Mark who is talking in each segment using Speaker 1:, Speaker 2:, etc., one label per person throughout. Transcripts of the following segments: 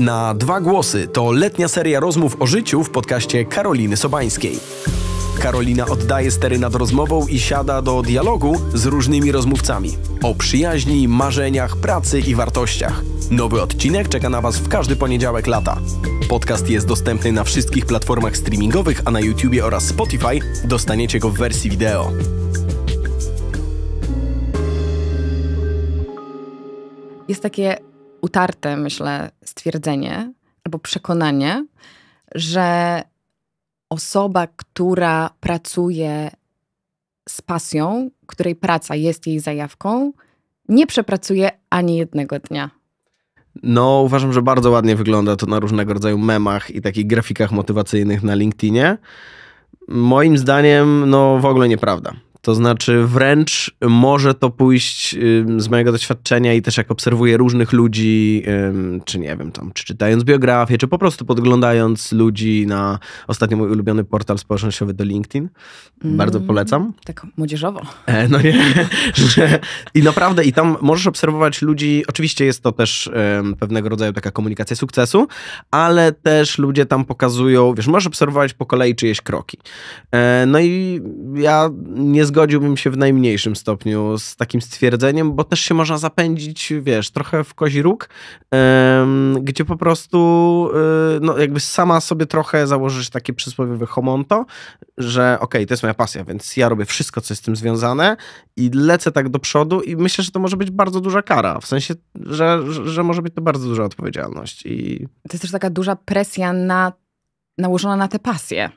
Speaker 1: Na dwa głosy to letnia seria rozmów o życiu w podcaście Karoliny Sobańskiej. Karolina oddaje stery nad rozmową i siada do dialogu z różnymi rozmówcami o przyjaźni, marzeniach, pracy i wartościach. Nowy odcinek czeka na Was w każdy poniedziałek lata. Podcast jest dostępny na wszystkich platformach streamingowych, a na YouTubie oraz Spotify dostaniecie go w wersji wideo.
Speaker 2: Jest takie utarte, myślę, stwierdzenie albo przekonanie, że osoba, która pracuje z pasją, której praca jest jej zajawką, nie przepracuje ani jednego dnia.
Speaker 1: No, uważam, że bardzo ładnie wygląda to na różnego rodzaju memach i takich grafikach motywacyjnych na LinkedInie. Moim zdaniem, no w ogóle nieprawda. To znaczy, wręcz może to pójść z mojego doświadczenia i też jak obserwuję różnych ludzi, czy nie wiem, tam, czy czytając biografię, czy po prostu podglądając ludzi na ostatnio mój ulubiony portal społecznościowy do LinkedIn. Bardzo mm, polecam.
Speaker 2: Tak, młodzieżowo.
Speaker 1: E, no nie, że, I naprawdę, i tam możesz obserwować ludzi. Oczywiście jest to też pewnego rodzaju taka komunikacja sukcesu, ale też ludzie tam pokazują, wiesz, możesz obserwować po kolei czyjeś kroki. E, no i ja nie zgadzam zgodziłbym się w najmniejszym stopniu z takim stwierdzeniem, bo też się można zapędzić, wiesz, trochę w kozi róg, gdzie po prostu y, no, jakby sama sobie trochę założysz takie przysłowiowe homonto, że okej, okay, to jest moja pasja, więc ja robię wszystko, co jest z tym związane i lecę tak do przodu i myślę, że to może być bardzo duża kara, w sensie, że, że może być to bardzo duża odpowiedzialność. I...
Speaker 2: To jest też taka duża presja na, nałożona na tę pasję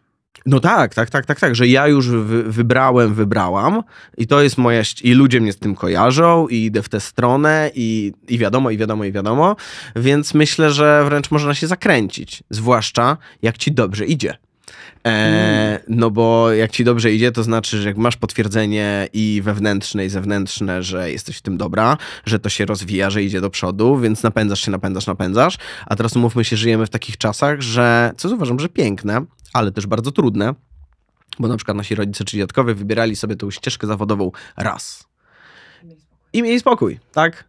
Speaker 1: no tak, tak, tak, tak, tak, że ja już wy, wybrałem, wybrałam i to jest moja, i ludzie mnie z tym kojarzą i idę w tę stronę i, i wiadomo, i wiadomo, i wiadomo, więc myślę, że wręcz można się zakręcić, zwłaszcza jak ci dobrze idzie. E, mm. no bo jak ci dobrze idzie, to znaczy, że jak masz potwierdzenie i wewnętrzne, i zewnętrzne, że jesteś w tym dobra, że to się rozwija, że idzie do przodu, więc napędzasz się, napędzasz, napędzasz. A teraz mówmy się, żyjemy w takich czasach, że, co uważam, że piękne, ale też bardzo trudne, bo na przykład nasi rodzice czy dziadkowie wybierali sobie tą ścieżkę zawodową raz. I mieli spokój, tak?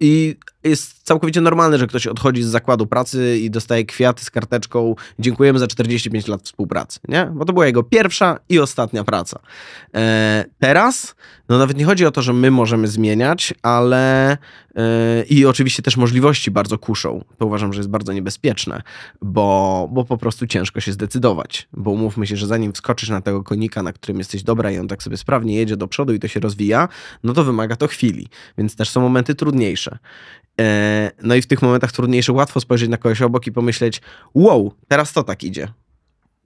Speaker 1: I jest całkowicie normalne, że ktoś odchodzi z zakładu pracy i dostaje kwiaty z karteczką dziękujemy za 45 lat współpracy, nie? Bo to była jego pierwsza i ostatnia praca. E, teraz, no nawet nie chodzi o to, że my możemy zmieniać, ale e, i oczywiście też możliwości bardzo kuszą. To uważam, że jest bardzo niebezpieczne, bo, bo po prostu ciężko się zdecydować. Bo umówmy się, że zanim wskoczysz na tego konika, na którym jesteś dobra i on tak sobie sprawnie jedzie do przodu i to się rozwija, no to wymaga to chwili. Więc też są momenty trudniejsze. E, no i w tych momentach trudniejszych łatwo spojrzeć na kogoś obok i pomyśleć, wow, teraz to tak idzie.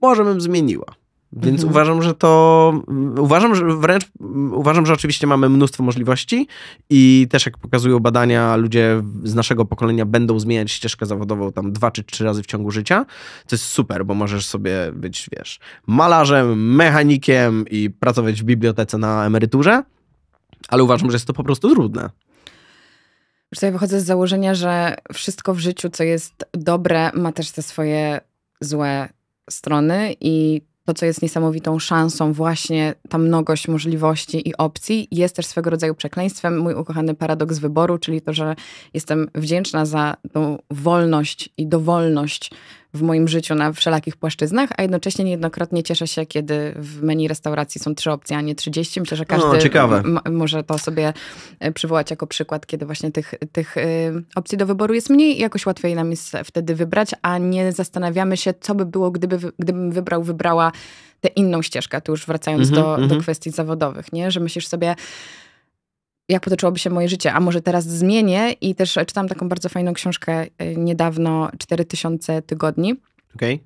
Speaker 1: Może bym zmieniła. Więc mhm. uważam, że to. Uważam, że wręcz uważam, że oczywiście mamy mnóstwo możliwości i też jak pokazują badania, ludzie z naszego pokolenia będą zmieniać ścieżkę zawodową tam dwa czy trzy razy w ciągu życia. To jest super, bo możesz sobie być, wiesz, malarzem, mechanikiem i pracować w bibliotece na emeryturze, ale uważam, że jest to po prostu trudne.
Speaker 2: Że ja wychodzę z założenia, że wszystko w życiu, co jest dobre, ma też te swoje złe strony i to, co jest niesamowitą szansą, właśnie ta mnogość możliwości i opcji, jest też swego rodzaju przekleństwem. Mój ukochany paradoks wyboru, czyli to, że jestem wdzięczna za tą wolność i dowolność w moim życiu na wszelakich płaszczyznach, a jednocześnie niejednokrotnie cieszę się, kiedy w menu restauracji są trzy opcje, a nie 30. Myślę, że każdy może to sobie e, przywołać jako przykład, kiedy właśnie tych, tych e, opcji do wyboru jest mniej i jakoś łatwiej nam jest wtedy wybrać, a nie zastanawiamy się, co by było, gdyby, gdybym wybrał, wybrała tę inną ścieżkę, tu już wracając mm -hmm, do, mm -hmm. do mhm. kwestii zawodowych, nie? Że myślisz sobie, jak potoczyłoby się moje życie, a może teraz zmienię i też czytam taką bardzo fajną książkę y, niedawno, 4000 tygodni. Okej. Okay.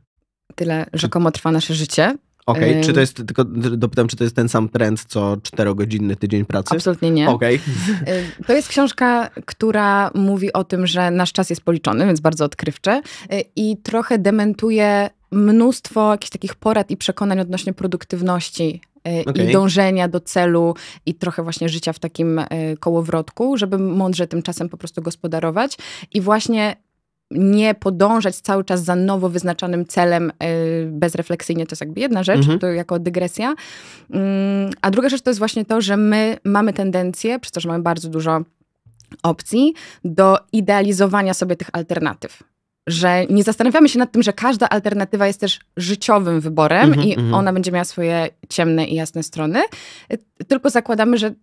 Speaker 2: Tyle rzekomo trwa nasze życie. Okej, okay. czy to jest,
Speaker 1: tylko dopytam, czy to jest ten sam trend, co czterogodzinny tydzień pracy? Absolutnie nie. Okej.
Speaker 2: Okay. To jest książka, która mówi o tym, że nasz czas jest policzony, więc bardzo odkrywcze y, i trochę dementuje mnóstwo jakichś takich porad i przekonań odnośnie produktywności okay. i dążenia do celu i trochę właśnie życia w takim y, kołowrotku, żeby mądrze tym czasem po prostu gospodarować i właśnie nie podążać cały czas za nowo wyznaczanym celem y, bezrefleksyjnie, to jest jakby jedna rzecz, mhm. to jako dygresja. Mm, a druga rzecz to jest właśnie to, że my mamy tendencję, przez to, że mamy bardzo dużo opcji, do idealizowania sobie tych alternatyw że nie zastanawiamy się nad tym, że każda alternatywa jest też życiowym wyborem mm -hmm, i mm -hmm. ona będzie miała swoje ciemne i jasne strony, y, tylko zakładamy, że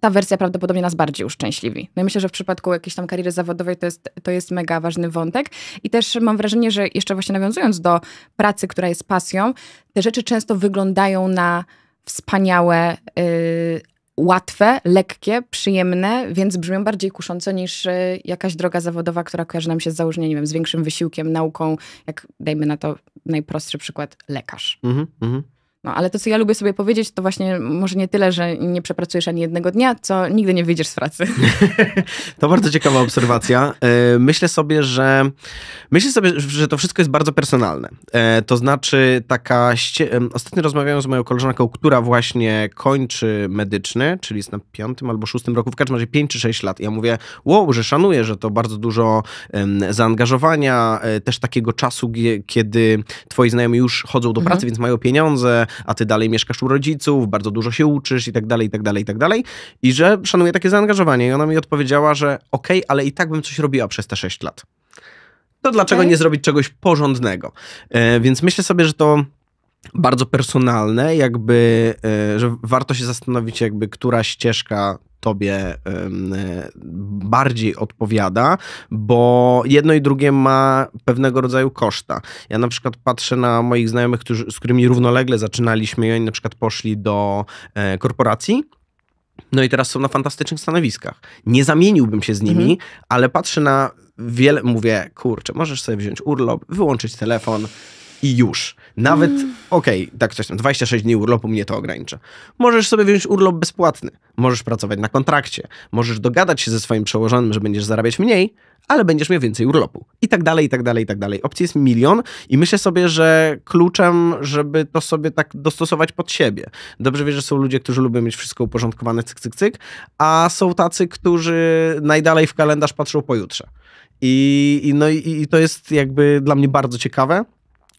Speaker 2: ta wersja prawdopodobnie nas bardziej uszczęśliwi. No i myślę, że w przypadku jakiejś tam kariery zawodowej to jest, to jest mega ważny wątek. I też mam wrażenie, że jeszcze właśnie nawiązując do pracy, która jest pasją, te rzeczy często wyglądają na wspaniałe, yy, łatwe, lekkie, przyjemne, więc brzmią bardziej kusząco niż e, jakaś droga zawodowa, która kojarzy nam się z założeniem, nie wiem, z większym wysiłkiem, nauką, jak dajmy na to najprostszy przykład, lekarz. Mm -hmm, mm -hmm. No, ale to, co ja lubię sobie powiedzieć, to właśnie może nie tyle, że nie przepracujesz ani jednego dnia, co nigdy nie wyjdziesz z pracy.
Speaker 1: to bardzo ciekawa obserwacja. E, myślę sobie, że myślę sobie, że to wszystko jest bardzo personalne. E, to znaczy taka... Ostatnio rozmawiałem z moją koleżanką, która właśnie kończy medyczny, czyli jest na piątym albo szóstym roku, w każdym razie 5 czy 6 lat. I ja mówię, wow, że szanuję, że to bardzo dużo zaangażowania, e, też takiego czasu, kiedy twoi znajomi już chodzą do pracy, mhm. więc mają pieniądze, a ty dalej mieszkasz u rodziców, bardzo dużo się uczysz i tak dalej, i tak dalej, i tak dalej. I że szanuję takie zaangażowanie. I ona mi odpowiedziała, że okej, okay, ale i tak bym coś robiła przez te 6 lat. To dlaczego okay. nie zrobić czegoś porządnego? E, więc myślę sobie, że to bardzo personalne, jakby, e, że warto się zastanowić, jakby, która ścieżka tobie bardziej odpowiada, bo jedno i drugie ma pewnego rodzaju koszta. Ja na przykład patrzę na moich znajomych, którzy, z którymi równolegle zaczynaliśmy i oni na przykład poszli do e, korporacji, no i teraz są na fantastycznych stanowiskach. Nie zamieniłbym się z mhm. nimi, mhm. ale patrzę na wiele, mówię, kurczę, możesz sobie wziąć urlop, wyłączyć telefon, i już. Nawet, mm. okej, okay, tak coś tam, 26 dni urlopu mnie to ogranicza. Możesz sobie wziąć urlop bezpłatny, możesz pracować na kontrakcie, możesz dogadać się ze swoim przełożonym, że będziesz zarabiać mniej, ale będziesz miał więcej urlopu. I tak dalej, i tak dalej, i tak dalej. Opcji jest milion i myślę sobie, że kluczem, żeby to sobie tak dostosować pod siebie. Dobrze wiesz, że są ludzie, którzy lubią mieć wszystko uporządkowane cyk, cyk, cyk, a są tacy, którzy najdalej w kalendarz patrzą pojutrze. I, i no, i, i to jest jakby dla mnie bardzo ciekawe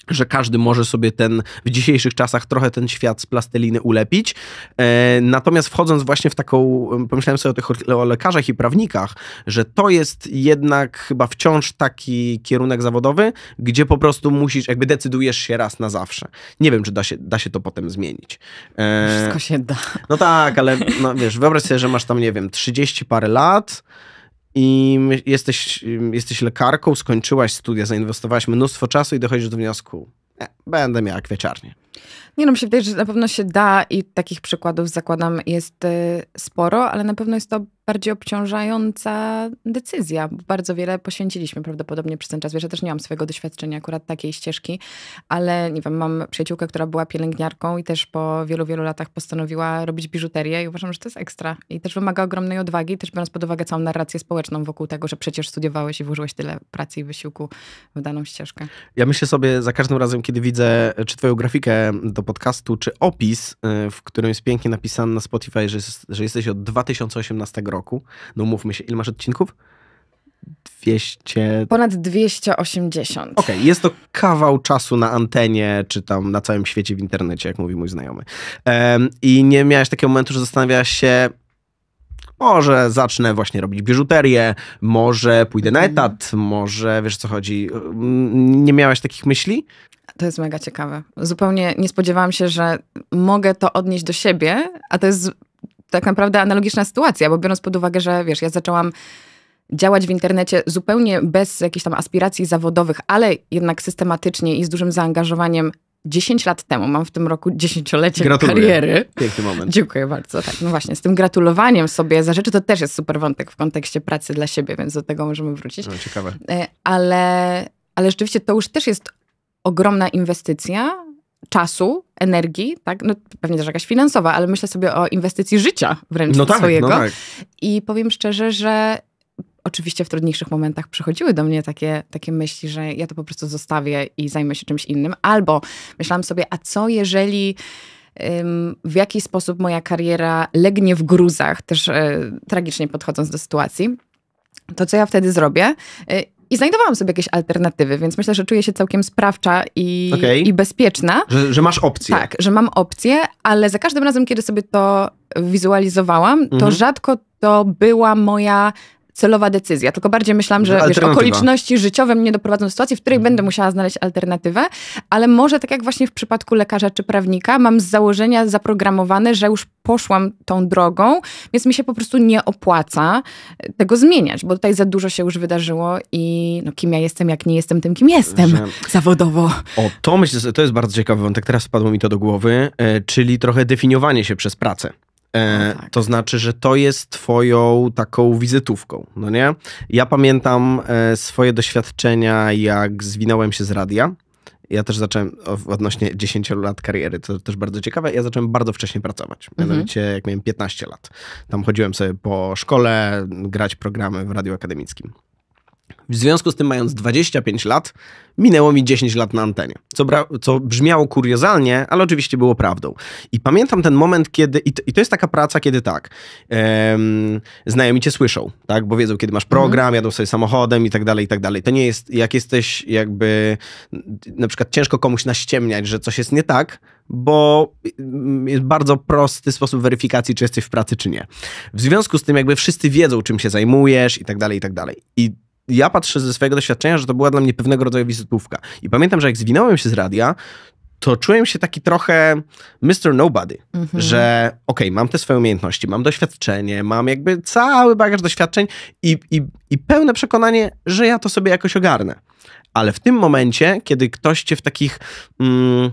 Speaker 1: że każdy może sobie ten w dzisiejszych czasach trochę ten świat z plasteliny ulepić. E, natomiast wchodząc właśnie w taką, pomyślałem sobie o tych o lekarzach i prawnikach, że to jest jednak chyba wciąż taki kierunek zawodowy, gdzie po prostu musisz, jakby decydujesz się raz na zawsze. Nie wiem, czy da się, da się to potem zmienić. E, Wszystko się da. No tak, ale no, wiesz, wyobraź sobie, że masz tam, nie wiem, 30 parę lat, i jesteś, jesteś lekarką, skończyłaś studia, zainwestowałaś mnóstwo czasu i dochodzisz do wniosku, nie, będę miała kwieciarnię.
Speaker 2: Nie no, mi się wydaje, że na pewno się da i takich przykładów zakładam jest y, sporo, ale na pewno jest to bardziej obciążająca decyzja. Bardzo wiele poświęciliśmy prawdopodobnie przez ten czas. Wiesz, ja też nie mam swojego doświadczenia akurat takiej ścieżki, ale nie wiem, mam przyjaciółkę, która była pielęgniarką i też po wielu, wielu latach postanowiła robić biżuterię i uważam, że to jest ekstra. I też wymaga ogromnej odwagi, też biorąc pod uwagę całą narrację społeczną wokół tego, że przecież studiowałeś i włożyłeś tyle pracy i wysiłku w daną ścieżkę.
Speaker 1: Ja myślę sobie za każdym razem, kiedy widzę czy twoją grafikę do podcastu, czy opis, y, w którym jest pięknie napisane na Spotify, że, że jesteś od 2018 roku. No mówmy się, ile masz odcinków? 200.
Speaker 2: Ponad 280.
Speaker 1: Okej, okay, jest to kawał czasu na antenie, czy tam na całym świecie w internecie, jak mówi mój znajomy. Um, I nie miałeś takiego momentu, że zastanawiałaś się, może zacznę właśnie robić biżuterię, może pójdę na etat, mhm. może wiesz co chodzi. Nie miałaś takich myśli?
Speaker 2: To jest mega ciekawe. Zupełnie nie spodziewałam się, że mogę to odnieść do siebie, a to jest tak naprawdę analogiczna sytuacja, bo biorąc pod uwagę, że wiesz, ja zaczęłam działać w internecie zupełnie bez jakichś tam aspiracji zawodowych, ale jednak systematycznie i z dużym zaangażowaniem 10 lat temu, mam w tym roku dziesięciolecie kariery. Piękny moment. Dziękuję bardzo. Tak, no właśnie, z tym gratulowaniem sobie za rzeczy to też jest super wątek w kontekście pracy dla siebie, więc do tego możemy wrócić. No, ciekawe. E, ale, ale rzeczywiście to już też jest ogromna inwestycja czasu, energii, tak? No, pewnie też jakaś finansowa, ale myślę sobie o inwestycji życia wręcz no tak, swojego. No tak. I powiem szczerze, że oczywiście w trudniejszych momentach przychodziły do mnie takie, takie myśli, że ja to po prostu zostawię i zajmę się czymś innym. Albo myślałam sobie, a co jeżeli w jaki sposób moja kariera legnie w gruzach, też e, tragicznie podchodząc do sytuacji. To, co ja wtedy zrobię, e, i znajdowałam sobie jakieś alternatywy, więc myślę, że czuję się całkiem sprawcza i, okay. i bezpieczna.
Speaker 1: Że, że, masz opcję. Tak, że
Speaker 2: mam opcję, ale za każdym razem, kiedy sobie to wizualizowałam, to mhm. rzadko to była moja celowa decyzja, tylko bardziej myślałam, że wiesz, okoliczności życiowe mnie doprowadzą do sytuacji, w której mhm. będę musiała znaleźć alternatywę, ale może tak jak właśnie w przypadku lekarza czy prawnika, mam z założenia zaprogramowane, że już poszłam tą drogą, więc mi się po prostu nie opłaca e, tego zmieniać, bo tutaj za dużo się już wydarzyło i no, kim ja jestem, jak nie jestem tym, kim jestem że... zawodowo.
Speaker 1: O, to myślę, to jest bardzo ciekawy wątek, teraz wpadło mi to do głowy, e, czyli trochę definiowanie się przez pracę. E, tak. To znaczy, że to jest twoją taką wizytówką, no nie? Ja pamiętam e, swoje doświadczenia, jak zwinąłem się z radia. Ja też zacząłem odnośnie 10 lat kariery, to też bardzo ciekawe. Ja zacząłem bardzo wcześnie pracować, mhm. mianowicie mhm. jak miałem 15 lat. Tam chodziłem sobie po szkole, grać programy w radiu akademickim. W związku z tym, mając 25 lat, minęło mi 10 lat na antenie. Co, co brzmiało kuriozalnie, ale oczywiście było prawdą. I pamiętam ten moment, kiedy. I to, i to jest taka praca, kiedy tak. Um, znajomi cię słyszą, tak? Bo wiedzą, kiedy masz mhm. program, mm. jadą sobie samochodem i tak dalej, i tak dalej. To nie jest, jak jesteś jakby. Na przykład ciężko komuś naściemniać, że coś jest nie tak, bo jest bardzo prosty sposób weryfikacji, czy jesteś w pracy, czy nie. W związku z tym, jakby wszyscy wiedzą, czym się zajmujesz i tak dalej, i tak dalej. I ja patrzę ze swojego doświadczenia, że to była dla mnie pewnego rodzaju wizytówka. I pamiętam, że jak zwinąłem się z radia, to czułem się taki trochę Mr. Nobody, mm -hmm. że okej, okay, mam te swoje umiejętności, mam doświadczenie, mam jakby cały bagaż doświadczeń i, i, i pełne przekonanie, że ja to sobie jakoś ogarnę. Ale w tym momencie, kiedy ktoś cię w takich. Mm,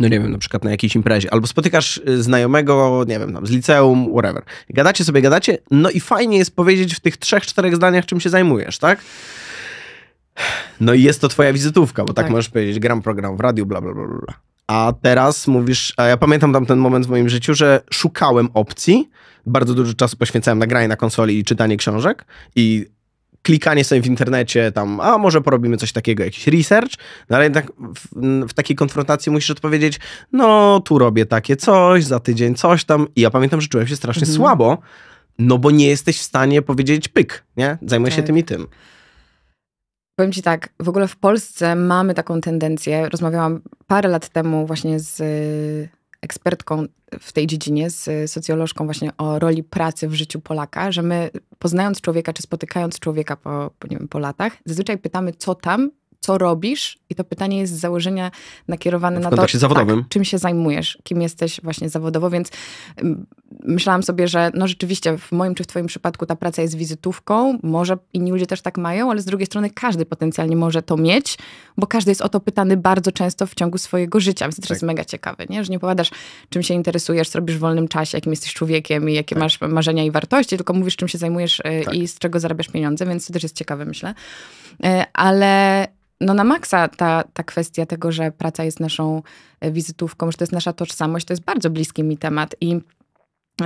Speaker 1: no nie wiem, na przykład na jakiejś imprezie, albo spotykasz y, znajomego, nie wiem, tam z liceum, whatever. Gadacie sobie, gadacie, no i fajnie jest powiedzieć w tych trzech, czterech zdaniach, czym się zajmujesz, tak? No i jest to twoja wizytówka, bo tak, tak możesz powiedzieć, gram program w radiu, bla, bla, bla, bla. A teraz mówisz, a ja pamiętam tam ten moment w moim życiu, że szukałem opcji, bardzo dużo czasu poświęcałem na granie na konsoli i czytanie książek i klikanie sobie w internecie tam, a może porobimy coś takiego, jakiś research, no ale jednak w, w, takiej konfrontacji musisz odpowiedzieć, no tu robię takie coś, za tydzień coś tam i ja pamiętam, że czułem się strasznie mhm. słabo, no bo nie jesteś w stanie powiedzieć pyk, nie? Zajmuję tak. się tym i tym.
Speaker 2: Powiem ci tak, w ogóle w Polsce mamy taką tendencję, rozmawiałam parę lat temu właśnie z ekspertką w tej dziedzinie, z socjolożką właśnie o roli pracy w życiu Polaka, że my poznając człowieka, czy spotykając człowieka po, po, wiem, po latach, zazwyczaj pytamy, co tam, co robisz i to pytanie jest z założenia nakierowane na to, zawodowym. Tak, czym się zajmujesz, kim jesteś właśnie zawodowo, więc mm, myślałam sobie, że no rzeczywiście w moim czy w twoim przypadku ta praca jest wizytówką, może inni ludzie też tak mają, ale z drugiej strony każdy potencjalnie może to mieć, bo każdy jest o to pytany bardzo często w ciągu swojego życia, więc to tak. jest mega ciekawe, nie? że nie powiadasz czym się interesujesz, co robisz w wolnym czasie, jakim jesteś człowiekiem i jakie tak. masz marzenia i wartości, tylko mówisz czym się zajmujesz e, tak. i z czego zarabiasz pieniądze, więc to też jest ciekawe myślę. E, ale no na maksa ta, ta kwestia tego, że praca jest naszą e, wizytówką, że to jest nasza tożsamość, to jest bardzo bliski mi temat i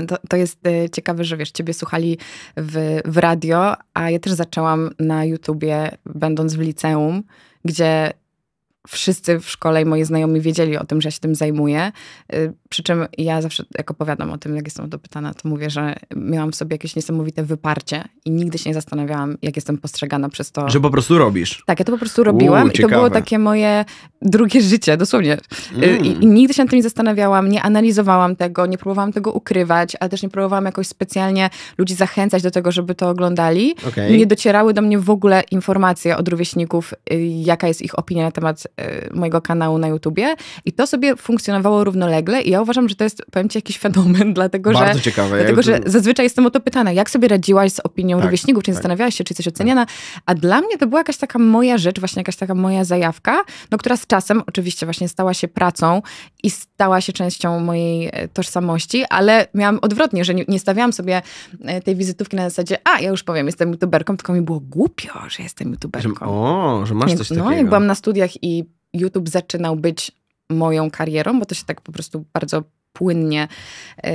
Speaker 2: to, to jest e, ciekawe, że wiesz, ciebie słuchali w, w radio, a ja też zaczęłam na YouTubie, będąc w liceum, gdzie wszyscy w szkole i moi znajomi wiedzieli o tym, że ja się tym zajmuję. Y, przy czym ja zawsze, jak opowiadam o tym, jak jestem dopytana, to mówię, że miałam w sobie jakieś niesamowite wyparcie i nigdy się nie zastanawiałam, jak jestem postrzegana przez to. Że po prostu robisz. Tak, ja to po prostu robiłam Uu, i to było takie moje drugie życie, dosłownie. Y, mm. I, I, nigdy się nad tym nie zastanawiałam, nie analizowałam tego, nie próbowałam tego ukrywać, ale też nie próbowałam jakoś specjalnie ludzi zachęcać do tego, żeby to oglądali. Okay. Nie docierały do mnie w ogóle informacje od rówieśników, y, jaka jest ich opinia na temat Y, mojego kanału na YouTubie i to sobie funkcjonowało równolegle i ja uważam, że to jest, powiem ci, jakiś fenomen, dlatego Bardzo że... ciekawe. Dlatego, ja że to... zazwyczaj jestem o to pytana, jak sobie radziłaś z opinią tak, rówieśników, czy nie tak. zastanawiałaś się, czy jesteś tak. oceniana, a dla mnie to była jakaś taka moja rzecz, właśnie jakaś taka moja zajawka, no która z czasem oczywiście właśnie stała się pracą i stała się częścią mojej e, tożsamości, ale miałam odwrotnie, że nie, nie stawiałam sobie e, tej wizytówki na zasadzie, a ja już powiem, jestem youtuberką, tylko mi było głupio, że jestem
Speaker 1: youtuberką. Że, o, że masz coś no, takiego. No, jak byłam
Speaker 2: na studiach i YouTube zaczynał być moją karierą, bo to się tak po prostu bardzo płynnie e,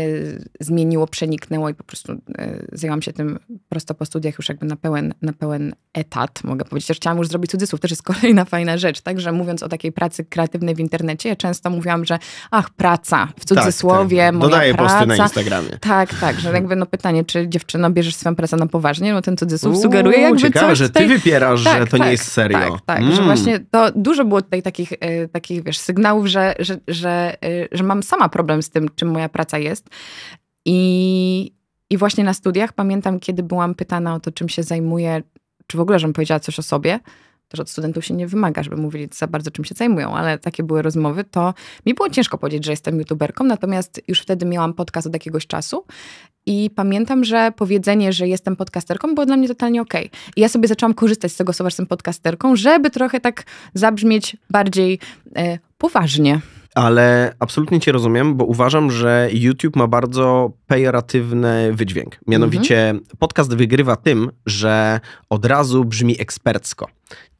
Speaker 2: zmieniło, przeniknęło i po prostu e, zajęłam się tym prosto po studiach już jakby na pełen, na pełen etat, mogę powiedzieć. Też chciałam już zrobić cudzysłów, też jest kolejna fajna rzecz, także mówiąc o takiej pracy kreatywnej w internecie, ja często mówiłam, że ach, praca, w tak, cudzysłowie, tak, tak. Dodaję praca. posty na Instagramie. Tak, tak, że jakby no pytanie, czy dziewczyna bierzesz swoją pracę na poważnie, no ten cudzysłów Uuu, sugeruje jakby ciekawe, coś że ty wypierasz, tak, że to nie tak, jest serio.
Speaker 1: Tak, tak, mm. że właśnie
Speaker 2: to dużo było tutaj takich, e, takich wiesz, sygnałów, że, że, że, że mam sama problem z z tym, czym moja praca jest. I, i właśnie na studiach pamiętam, kiedy byłam pytana o to, czym się zajmuję, czy w ogóle, żebym powiedziała coś o sobie, też od studentów się nie wymaga, żeby mówili za bardzo czym się zajmują, ale takie były rozmowy, to mi było ciężko powiedzieć, że jestem youtuberką, natomiast już wtedy miałam podcast od jakiegoś czasu i pamiętam, że powiedzenie, że jestem podcasterką było dla mnie totalnie okej. Okay. I ja sobie zaczęłam korzystać z tego słowa, że jestem podcasterką, żeby trochę tak zabrzmieć bardziej e, poważnie
Speaker 1: ale absolutnie cię rozumiem, bo uważam, że YouTube ma bardzo pejoratywny wydźwięk. Mianowicie mhm. podcast wygrywa tym, że od razu brzmi ekspercko.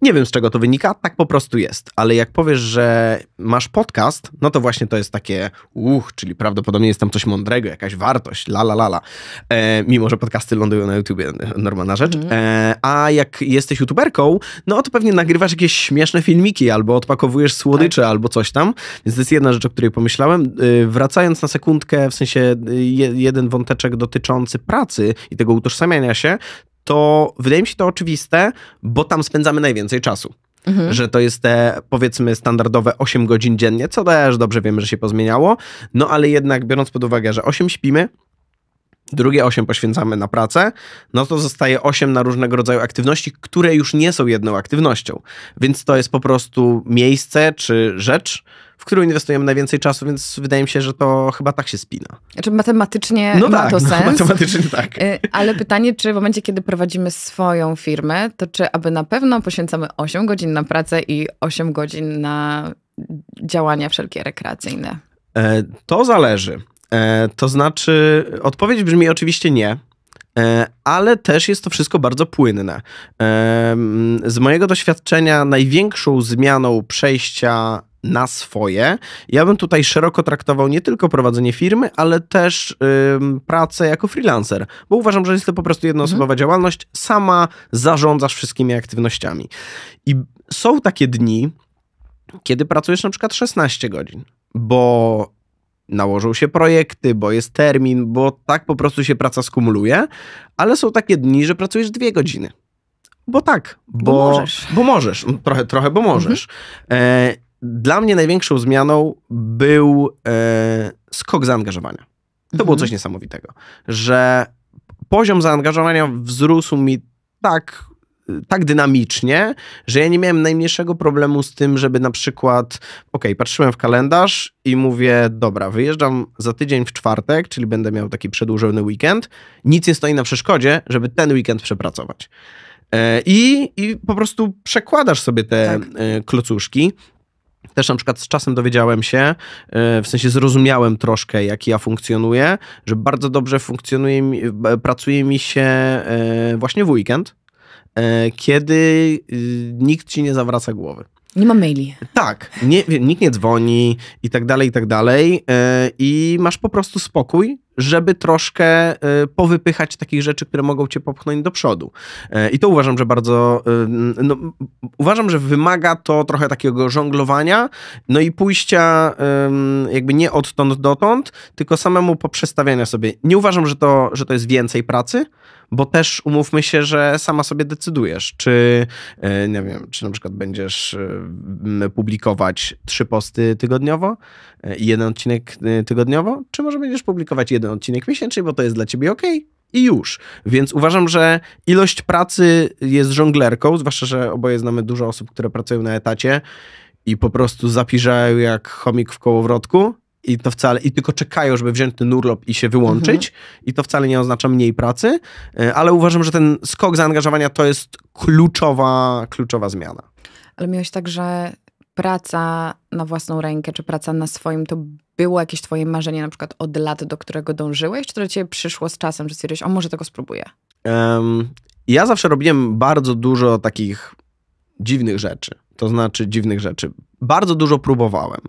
Speaker 1: Nie wiem z czego to wynika, tak po prostu jest. Ale jak powiesz, że masz podcast, no to właśnie to jest takie uch, czyli prawdopodobnie jest tam coś mądrego, jakaś wartość, la la la la. E, mimo, że podcasty lądują na YouTubie, normalna rzecz. Mhm. E, a jak jesteś youtuberką, no to pewnie nagrywasz jakieś śmieszne filmiki albo odpakowujesz słodycze tak. albo coś tam. Więc to jest jedna rzecz, o której pomyślałem. E, wracając na sekundkę, w sensie e, je, jeden wąteczek dotyczący pracy i tego utożsamiania się, to wydaje mi się to oczywiste, bo tam spędzamy najwięcej czasu. Mhm. Że to jest te powiedzmy standardowe 8 godzin dziennie, co też dobrze wiemy, że się pozmieniało. No ale jednak biorąc pod uwagę, że 8 śpimy, drugie 8 poświęcamy na pracę, no to zostaje 8 na różnego rodzaju aktywności, które już nie są jedną aktywnością. Więc to jest po prostu miejsce czy rzecz, w którą inwestujemy najwięcej czasu, więc wydaje mi się, że to chyba tak się spina.
Speaker 2: Znaczy matematycznie no ma tak, to no, sens. matematycznie tak. Y, ale pytanie, czy w momencie, kiedy prowadzimy swoją firmę, to czy aby na pewno poświęcamy 8 godzin na pracę i 8 godzin na działania wszelkie rekreacyjne?
Speaker 1: E, to zależy. E, to znaczy, odpowiedź brzmi oczywiście nie e, ale też jest to wszystko bardzo płynne. Z mojego doświadczenia największą zmianą przejścia na swoje. Ja bym tutaj szeroko traktował nie tylko prowadzenie firmy, ale też pracę jako freelancer, bo uważam, że jest to po prostu jednoosobowa mhm. działalność, sama zarządzasz wszystkimi aktywnościami. I są takie dni, kiedy pracujesz na przykład 16 godzin, bo nałożą się projekty, bo jest termin, bo tak po prostu się praca skumuluje, ale są takie dni, że pracujesz dwie godziny. Bo tak, bo, bo możesz. Bo możesz. Trochę, trochę bo możesz. Mhm. E, dla mnie największą zmianą był e, skok zaangażowania. To mhm. było coś niesamowitego, że poziom zaangażowania wzrósł mi tak, tak dynamicznie, że ja nie miałem najmniejszego problemu z tym, żeby na przykład, ok, patrzyłem w kalendarz i mówię, dobra, wyjeżdżam za tydzień w czwartek, czyli będę miał taki przedłużony weekend, nic nie stoi na przeszkodzie, żeby ten weekend przepracować. E, I, I po prostu przekładasz sobie te tak. E, klocuszki. Też na przykład z czasem dowiedziałem się, e, w sensie zrozumiałem troszkę, jak ja funkcjonuję, że bardzo dobrze funkcjonuje, mi, e, pracuje mi się e, właśnie w weekend, kiedy y, nikt ci nie zawraca głowy. Nie ma maili. Tak, nie, nikt nie dzwoni i tak dalej, i tak dalej. E, I masz po prostu spokój, żeby troszkę e, powypychać takich rzeczy, które mogą cię popchnąć do przodu. E, I to uważam, że bardzo. No, uważam, że wymaga to trochę takiego żonglowania, no i pójścia jakby nie odtąd dotąd, tylko samemu poprzestawiania sobie. Nie uważam, że to, że to jest więcej pracy bo też umówmy się, że sama sobie decydujesz, czy e, nie wiem, czy na przykład będziesz e, publikować trzy posty tygodniowo e, i jeden odcinek tygodniowo, czy może będziesz publikować jeden odcinek miesięcznie, bo to jest dla ciebie ok, i już. Więc uważam, że ilość pracy jest żonglerką, zwłaszcza, że oboje znamy dużo osób, które pracują na etacie i po prostu zapiżają jak chomik w kołowrotku i to wcale, i tylko czekają, żeby wziąć ten urlop i się wyłączyć mhm. i to wcale nie oznacza mniej pracy, e, ale uważam, że ten skok zaangażowania to jest kluczowa, kluczowa zmiana.
Speaker 2: Ale miałeś tak, że praca na własną rękę, czy praca na swoim, to było jakieś twoje marzenie na przykład od lat, do którego dążyłeś, czy to do ciebie przyszło z czasem, że stwierdziłeś, o może tego spróbuję?
Speaker 1: Um, ja zawsze robiłem bardzo dużo takich dziwnych rzeczy. To znaczy dziwnych rzeczy. Bardzo dużo próbowałem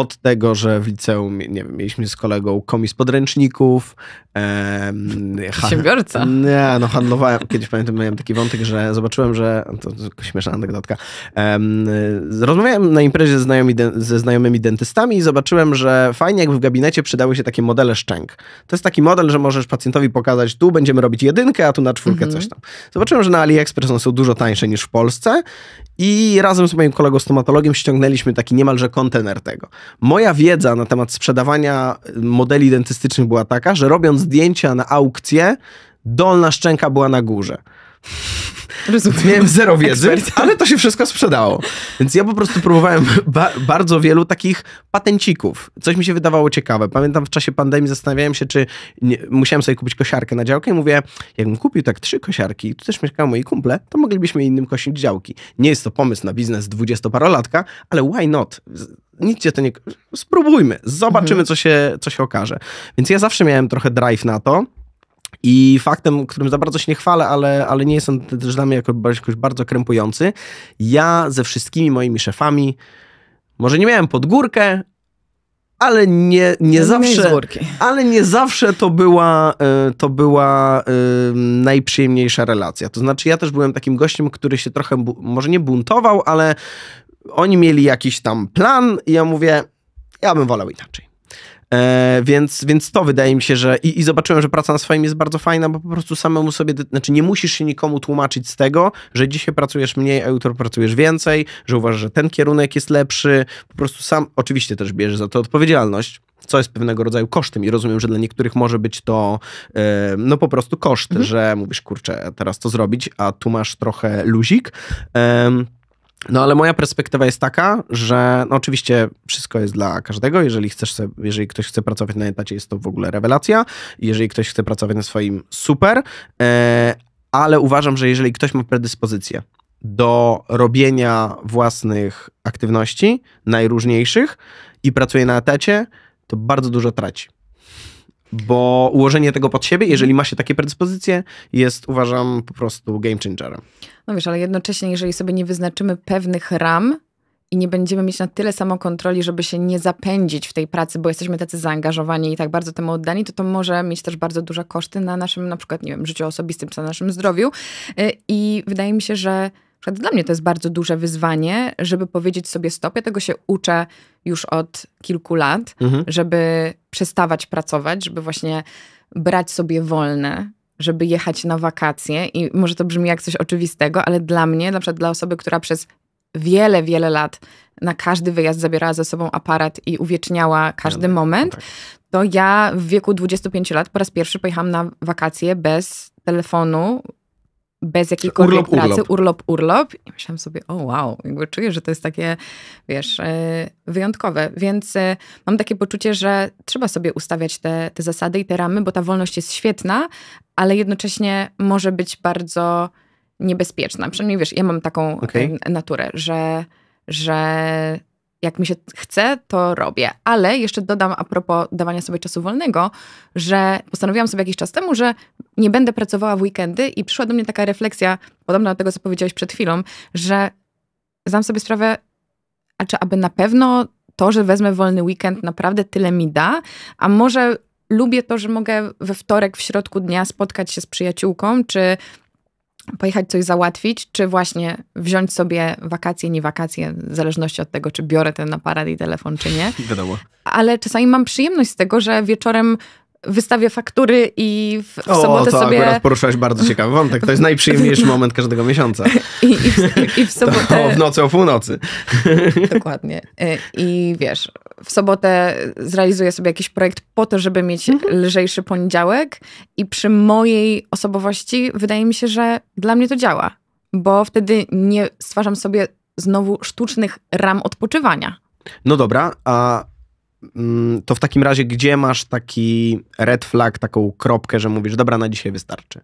Speaker 1: od tego, że w liceum, nie wiem, mieliśmy z kolegą komis podręczników. Em, Przedsiębiorca. Nie, no handlowałem, kiedyś pamiętam, miałem taki wątek, że zobaczyłem, że, to, to śmieszna anegdotka, rozmawiałem na imprezie ze znajomymi, ze znajomymi dentystami i zobaczyłem, że fajnie jak w gabinecie przydały się takie modele szczęk. To jest taki model, że możesz pacjentowi pokazać, tu będziemy robić jedynkę, a tu na czwórkę mhm. coś tam. Zobaczyłem, że na AliExpress one są dużo tańsze niż w Polsce i razem z moim kolegą stomatologiem ściągnęliśmy taki niemalże kontener tego moja wiedza na temat sprzedawania y, modeli dentystycznych była taka, że robiąc zdjęcia na aukcję, dolna szczęka była na górze. Rozumiem. Miałem zero wiedzy, Ekspert. ale to się wszystko sprzedało. Więc ja po prostu próbowałem ba bardzo wielu takich patencików. Coś mi się wydawało ciekawe. Pamiętam w czasie pandemii zastanawiałem się, czy nie, musiałem sobie kupić kosiarkę na działkę i mówię, jakbym kupił tak trzy kosiarki, tu też mieszkają moi kumple, to moglibyśmy innym kosić działki. Nie jest to pomysł na biznes dwudziestoparolatka, ale why not? nic cię to nie... Spróbujmy, zobaczymy, mhm. co, się, co się okaże. Więc ja zawsze miałem trochę drive na to. I faktem, którym za bardzo się nie chwalę, ale, ale nie jest on też dla mnie jako, jakoś bardzo krępujący, ja ze wszystkimi moimi szefami, może nie miałem pod górkę, ale nie, nie zawsze. Ale nie zawsze to była, y, to była y, najprzyjemniejsza relacja. To znaczy, ja też byłem takim gościem, który się trochę, może nie buntował, ale oni mieli jakiś tam plan i ja mówię, ja bym wolał inaczej. E, więc, więc to wydaje mi się, że i, i, zobaczyłem, że praca na swoim jest bardzo fajna, bo po prostu samemu sobie, znaczy nie musisz się nikomu tłumaczyć z tego, że dzisiaj pracujesz mniej, a jutro pracujesz więcej, że uważasz, że ten kierunek jest lepszy, po prostu sam oczywiście też bierzesz za to odpowiedzialność, co jest pewnego rodzaju kosztem i rozumiem, że dla niektórych może być to yy, no po prostu koszt, mhm. że mówisz, kurczę, teraz to zrobić, a tu masz trochę luzik. Yy, no ale moja perspektywa jest taka, że no oczywiście wszystko jest dla każdego. Jeżeli, chcesz jeżeli ktoś chce pracować na etacie, jest to w ogóle rewelacja. Jeżeli ktoś chce pracować na swoim, super. E, ale uważam, że jeżeli ktoś ma predyspozycję do robienia własnych aktywności, najróżniejszych, i pracuje na etacie, to bardzo dużo traci. Bo ułożenie tego pod siebie, jeżeli ma się takie predyspozycje, jest uważam po prostu game changerem.
Speaker 2: No wiesz, ale jednocześnie, jeżeli sobie nie wyznaczymy pewnych ram i nie będziemy mieć na tyle samokontroli, żeby się nie zapędzić w tej pracy, bo jesteśmy tacy zaangażowani i tak bardzo temu oddani, to to może mieć też bardzo duże koszty na naszym, na przykład, nie wiem, życiu osobistym czy na naszym zdrowiu. Y, I wydaje mi się, że dla mnie to jest bardzo duże wyzwanie, żeby powiedzieć sobie stop. Ja tego się uczę już od kilku lat, mhm. żeby przestawać pracować, żeby właśnie brać sobie wolne, żeby jechać na wakacje i może to brzmi jak coś oczywistego, ale dla mnie, na przykład dla osoby, która przez wiele, wiele lat na każdy wyjazd zabierała ze sobą aparat i uwieczniała każdy moment, tak. to ja w wieku 25 lat po raz pierwszy pojechałam na wakacje bez telefonu, bez jakiejkolwiek urlop, pracy, urlop. urlop, urlop. I myślałam sobie, o wow, jakby czuję, że to jest takie, wiesz, e, wyjątkowe. Więc e, mam takie poczucie, że trzeba sobie ustawiać te, te zasady i te ramy, bo ta wolność jest świetna, ale jednocześnie może być bardzo niebezpieczna. Przynajmniej wiesz, ja mam taką e, okay. naturę, że, że jak mi się chce, to robię. Ale jeszcze dodam a propos dawania sobie czasu wolnego, że postanowiłam sobie jakiś czas temu, że nie będę pracowała w weekendy i przyszła do mnie taka refleksja, podobna do tego, co powiedziałeś przed chwilą, że znam sobie sprawę, a czy aby na pewno to, że wezmę wolny weekend, naprawdę tyle mi da, a może lubię to, że mogę we wtorek w środku dnia spotkać się z przyjaciółką, czy pojechać coś załatwić, czy właśnie wziąć sobie wakacje, nie wakacje, w zależności od tego, czy biorę ten aparat i telefon, czy nie. Wiadomo. Ale czasami mam przyjemność z tego, że wieczorem wystawię faktury i w, w sobotę o, to sobie... akurat poruszałeś
Speaker 1: bardzo ciekawy wątek. To jest najprzyjemniejszy moment każdego miesiąca. I, i,
Speaker 2: w, i w sobotę...
Speaker 1: To, o, w nocy o północy.
Speaker 2: Dokładnie. Y, I wiesz, w sobotę zrealizuję sobie jakiś projekt po to, żeby mieć mhm. lżejszy poniedziałek i przy mojej osobowości wydaje mi się, że dla mnie to działa. Bo wtedy nie stwarzam sobie znowu sztucznych ram odpoczywania.
Speaker 1: No dobra, a Mm, to w takim razie gdzie masz taki red flag, taką kropkę, że mówisz, dobra, na dzisiaj wystarczy?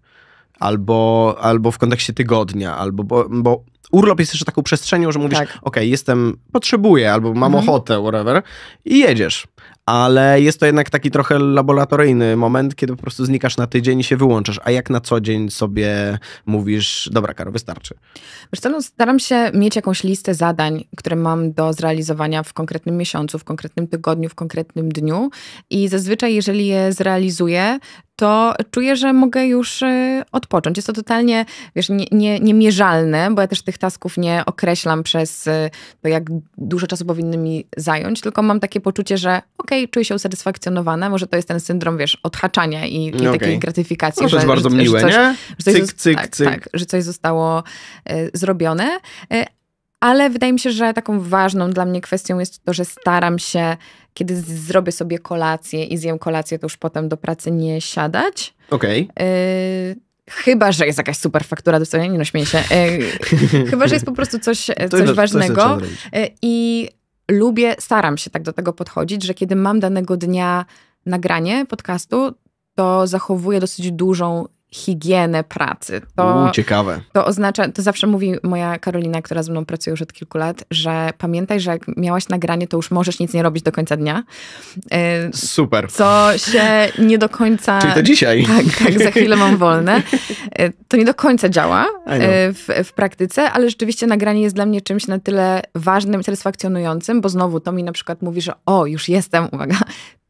Speaker 1: albo, albo w kontekście tygodnia, albo bo, bo urlop jest jeszcze taką przestrzenią, że mówisz, tak. ok, jestem, potrzebuję, albo mam mhm. ochotę, whatever, i jedziesz. Ale jest to jednak taki trochę laboratoryjny moment, kiedy po prostu znikasz na tydzień i się wyłączasz. A jak na co dzień sobie mówisz, dobra, Karo, wystarczy?
Speaker 2: Wiesz co, no, staram się mieć jakąś listę zadań, które mam do zrealizowania w konkretnym miesiącu, w konkretnym tygodniu, w konkretnym dniu. I zazwyczaj, jeżeli je zrealizuję, to czuję, że mogę już y, odpocząć. Jest to totalnie, wiesz, nie, nie, niemierzalne, bo ja też tych tasków nie określam przez y, to, jak dużo czasu powinny mi zająć, tylko mam takie poczucie, że okej, okay, czuję się usatysfakcjonowana, może to jest ten syndrom, wiesz, odhaczania i, i okay. takiej gratyfikacji. No to jest bardzo że, miłe, że coś, nie? Że coś, cyk, cyk, tak, cyk. Tak, że coś zostało y, zrobione, ale wydaje mi się, że taką ważną dla mnie kwestią jest to, że staram się kiedy zrobię sobie kolację i zjem kolację, to już potem do pracy nie siadać. Okej. Okay. Y chyba, że jest jakaś super faktura do wstawienia, nie no śmieję się. Y, chyba, że jest po prostu coś, coś ważnego. To y, I lubię, staram się tak do tego podchodzić, że kiedy mam danego dnia nagranie podcastu, to zachowuję dosyć dużą higienę pracy. To, U, ciekawe. To oznacza, to zawsze mówi moja Karolina, która ze mną pracuje już od kilku lat, że pamiętaj, że jak miałaś nagranie, to już możesz nic nie robić do końca dnia. Y, Super. Co się nie do końca... Czyli to dzisiaj. Tak, tak za chwilę mam wolne. Y, to nie do końca działa y, w, w praktyce, ale rzeczywiście nagranie jest dla mnie czymś na tyle ważnym, satysfakcjonującym, bo znowu to mi na przykład mówi, że o, już jestem, uwaga,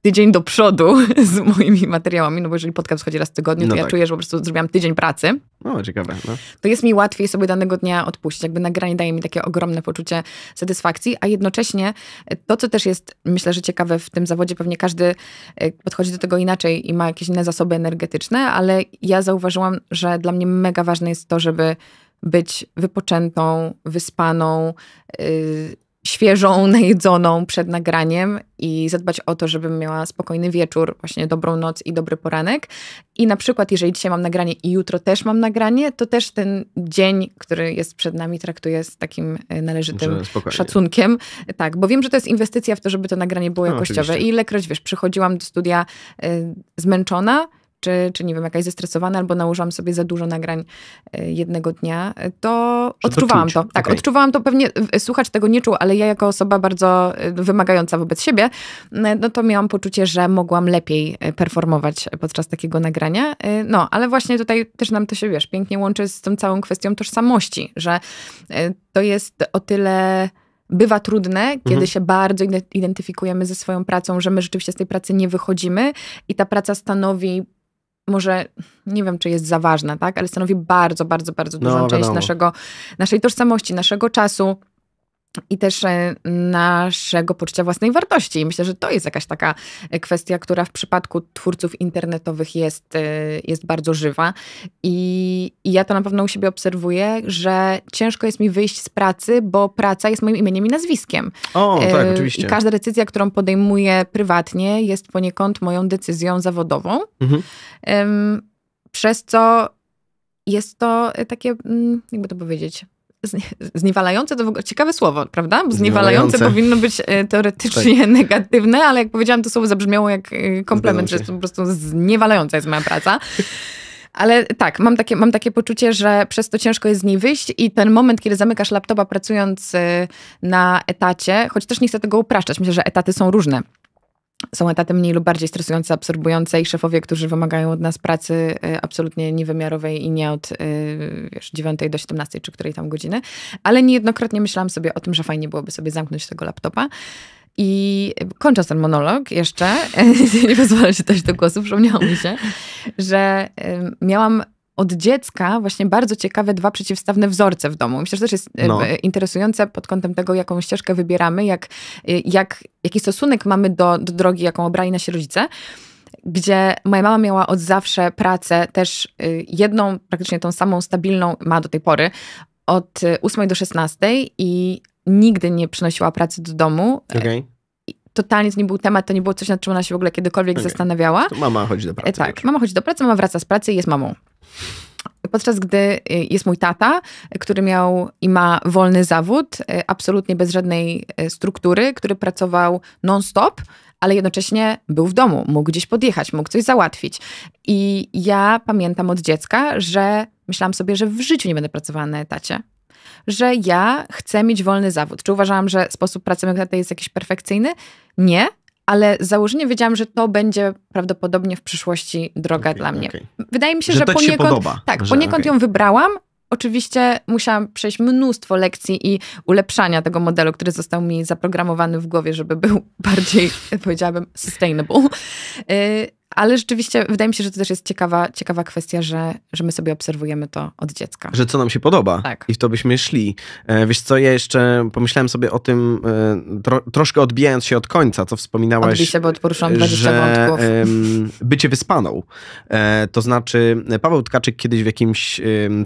Speaker 2: tydzień do przodu z moimi materiałami, no bo jeżeli podcast wchodzi raz w tygodniu, to no ja tak. czuję, że po prostu zrobiłam tydzień pracy. No, ciekawe. No. To jest mi łatwiej sobie danego dnia odpuścić. Jakby nagranie daje mi takie ogromne poczucie satysfakcji, a jednocześnie to, co też jest, myślę, że ciekawe w tym zawodzie, pewnie każdy e, podchodzi do tego inaczej i ma jakieś inne zasoby energetyczne, ale ja zauważyłam, że dla mnie mega ważne jest to, żeby być wypoczętą, wyspaną, yy, świeżą, najedzoną przed nagraniem i zadbać o to, żebym miała spokojny wieczór, właśnie dobrą noc i dobry poranek. I na przykład, jeżeli dzisiaj mam nagranie i jutro też mam nagranie, to też ten dzień, który jest przed nami, traktuję z takim e, należytym szacunkiem. Tak, bo wiem, że to jest inwestycja w to, żeby to nagranie było no, jakościowe. Oczywiście. I ilekroć, wiesz, przychodziłam do studia y, zmęczona, czy, czy nie wiem, jakaś zestresowana, albo nałożyłam sobie za dużo nagrań e, jednego dnia, e, to Że odczuwałam to. to. Tak, okay. odczuwałam to pewnie, e, słuchacz tego nie czuł, ale ja jako osoba bardzo wymagająca wobec siebie, no to miałam poczucie, że mogłam lepiej performować podczas takiego nagrania. No, ale właśnie tutaj też nam to się, wiesz, pięknie łączy z tą całą kwestią tożsamości, że to jest o tyle bywa trudne, kiedy mhm. się bardzo identyfikujemy ze swoją pracą, że my rzeczywiście z tej pracy nie wychodzimy i ta praca stanowi może nie wiem, czy jest za ważna, tak? ale stanowi bardzo, bardzo, bardzo dużą no, część naszego, naszej tożsamości, naszego czasu i też e, naszego poczucia własnej wartości. I myślę, że to jest jakaś taka e, kwestia, która w przypadku twórców internetowych jest, e, jest bardzo żywa. I, I, ja to na pewno u siebie obserwuję, że ciężko jest mi wyjść z pracy, bo praca jest moim imieniem i nazwiskiem. O, tak, oczywiście. I każda decyzja, którą podejmuję prywatnie, jest poniekąd moją decyzją zawodową. Mhm. Przez co jest to takie, mm, jakby to powiedzieć, zniewalające to w ogóle ciekawe słowo, prawda? Bo zniewalające, powinno być e, teoretycznie tak. negatywne, ale jak powiedziałam, to słowo zabrzmiało jak e, komplement, że to po prostu zniewalająca jest moja praca. Ale tak, mam takie, mam takie poczucie, że przez to ciężko jest z niej wyjść i ten moment, kiedy zamykasz laptopa pracując e, na etacie, choć też nie chcę tego upraszczać, myślę, że etaty są różne są etaty mniej lub bardziej stresujące, absorbujące i szefowie, którzy wymagają od nas pracy e, absolutnie niewymiarowej i nie od e, wiesz, 9 do 17 czy której tam godziny, ale niejednokrotnie myślałam sobie o tym, że fajnie byłoby sobie zamknąć tego laptopa. I kończę ten monolog jeszcze, nie pozwolę się dać do głosu, przypomniało mi się, że miałam od dziecka właśnie bardzo ciekawe dwa przeciwstawne wzorce w domu. Myślę, że też jest e, no. E, interesujące pod kątem tego, jaką ścieżkę wybieramy, jak, e, jak, jaki stosunek mamy do, do drogi, jaką obrali nasi rodzice gdzie moja mama miała od zawsze pracę, też jedną, praktycznie tą samą stabilną, ma do tej pory, od 8 do 16 i nigdy nie przynosiła pracy do domu. Okay. Totalnie to nie był temat, to nie było coś, nad czym ona się w ogóle kiedykolwiek okay. zastanawiała. To
Speaker 1: mama chodzi do pracy.
Speaker 2: Tak, mama chodzi do pracy, mama wraca z pracy i jest mamą. Podczas gdy y, jest mój tata, który miał i ma wolny zawód, y, absolutnie bez żadnej y, struktury, który pracował non-stop, ale jednocześnie był w domu, mógł gdzieś podjechać, mógł coś załatwić. I ja pamiętam od dziecka, że myślałam sobie, że w życiu nie będę pracowała na etacie. Że ja chcę mieć wolny zawód. Czy uważałam, że sposób pracy mojego taty jest jakiś perfekcyjny? Nie, ale założenie wiedziałam, że to będzie prawdopodobnie w przyszłości droga okay, dla mnie. Okay. Wydaje mi się, że, że poniekąd, się podoba, tak, że, poniekąd okay. ją wybrałam. Oczywiście musiałam przejść mnóstwo lekcji i ulepszania tego modelu, który został mi zaprogramowany w głowie, żeby był bardziej, powiedziałabym, sustainable. Y, ale rzeczywiście wydaje mi się, że to też jest ciekawa, ciekawa kwestia, że, że my sobie obserwujemy to od dziecka.
Speaker 1: Że co nam się podoba tak. i w to byśmy szli. E, wiesz co, ja jeszcze pomyślałem sobie o tym, e, tro, troszkę odbijając się od końca, co wspominałaś. Odbij się, bo
Speaker 2: poruszyłam 20 że, wątków.
Speaker 1: Bycie wyspaną. E, to znaczy, Paweł Tkaczyk kiedyś w jakimś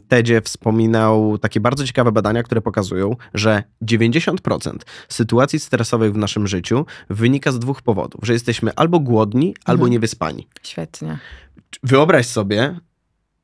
Speaker 1: TEDzie wspominał takie bardzo ciekawe badania, które pokazują, że 90% sytuacji stresowych w naszym życiu wynika z dwóch powodów, że jesteśmy albo głodni, albo mhm. niewyspani. Świetnie. Wyobraź sobie,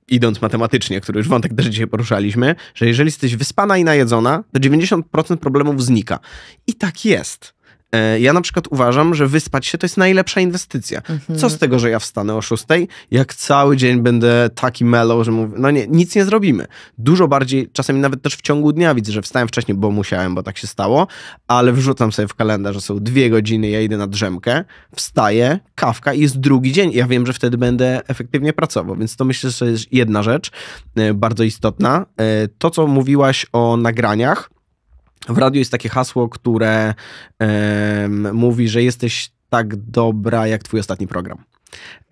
Speaker 1: idąc matematycznie, który już wątek też dzisiaj poruszaliśmy, że jeżeli jesteś wyspana i najedzona, to 90% problemów znika. I tak jest. E, ja na przykład uważam, że wyspać się to jest najlepsza inwestycja. Mhm. Co z tego, że ja wstanę o 6, jak cały dzień będę taki mellow, że mówię, no nie, nic nie zrobimy. Dużo bardziej, czasami nawet też w ciągu dnia widzę, że wstałem wcześniej, bo musiałem, bo tak się stało, ale wrzucam sobie w kalendarz, że są dwie godziny, ja idę na drzemkę, wstaję, kawka i jest drugi dzień. Ja wiem, że wtedy będę efektywnie pracował, więc to myślę, że jest jedna rzecz e, bardzo istotna. E, to, co mówiłaś o nagraniach, w radiu jest takie hasło, które mówi, że jesteś tak dobra jak twój ostatni program.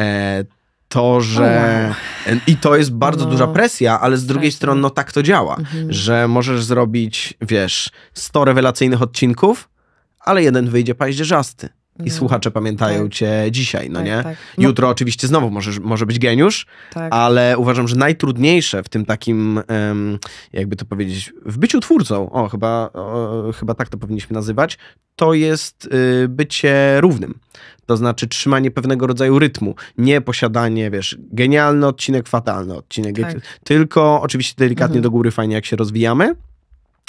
Speaker 1: E, to, że. Wow. I to jest bardzo no. duża presja, ale z drugiej strony, no tak to działa, mhm. że możesz zrobić, wiesz, 100 rewelacyjnych odcinków, ale jeden wyjdzie paździerzasty i no. słuchacze pamiętają tak. cię dzisiaj, no tak, nie? Tak. No. Jutro oczywiście znowu możesz, może być geniusz, tak. ale uważam, że najtrudniejsze w tym takim, um, jakby to powiedzieć, w byciu twórcą, o chyba, o, chyba tak to powinniśmy nazywać, to jest y, bycie równym. To znaczy trzymanie pewnego rodzaju rytmu, nie posiadanie, wiesz, genialny odcinek, fatalny odcinek, tak. tylko oczywiście delikatnie mhm. do góry fajnie jak się rozwijamy,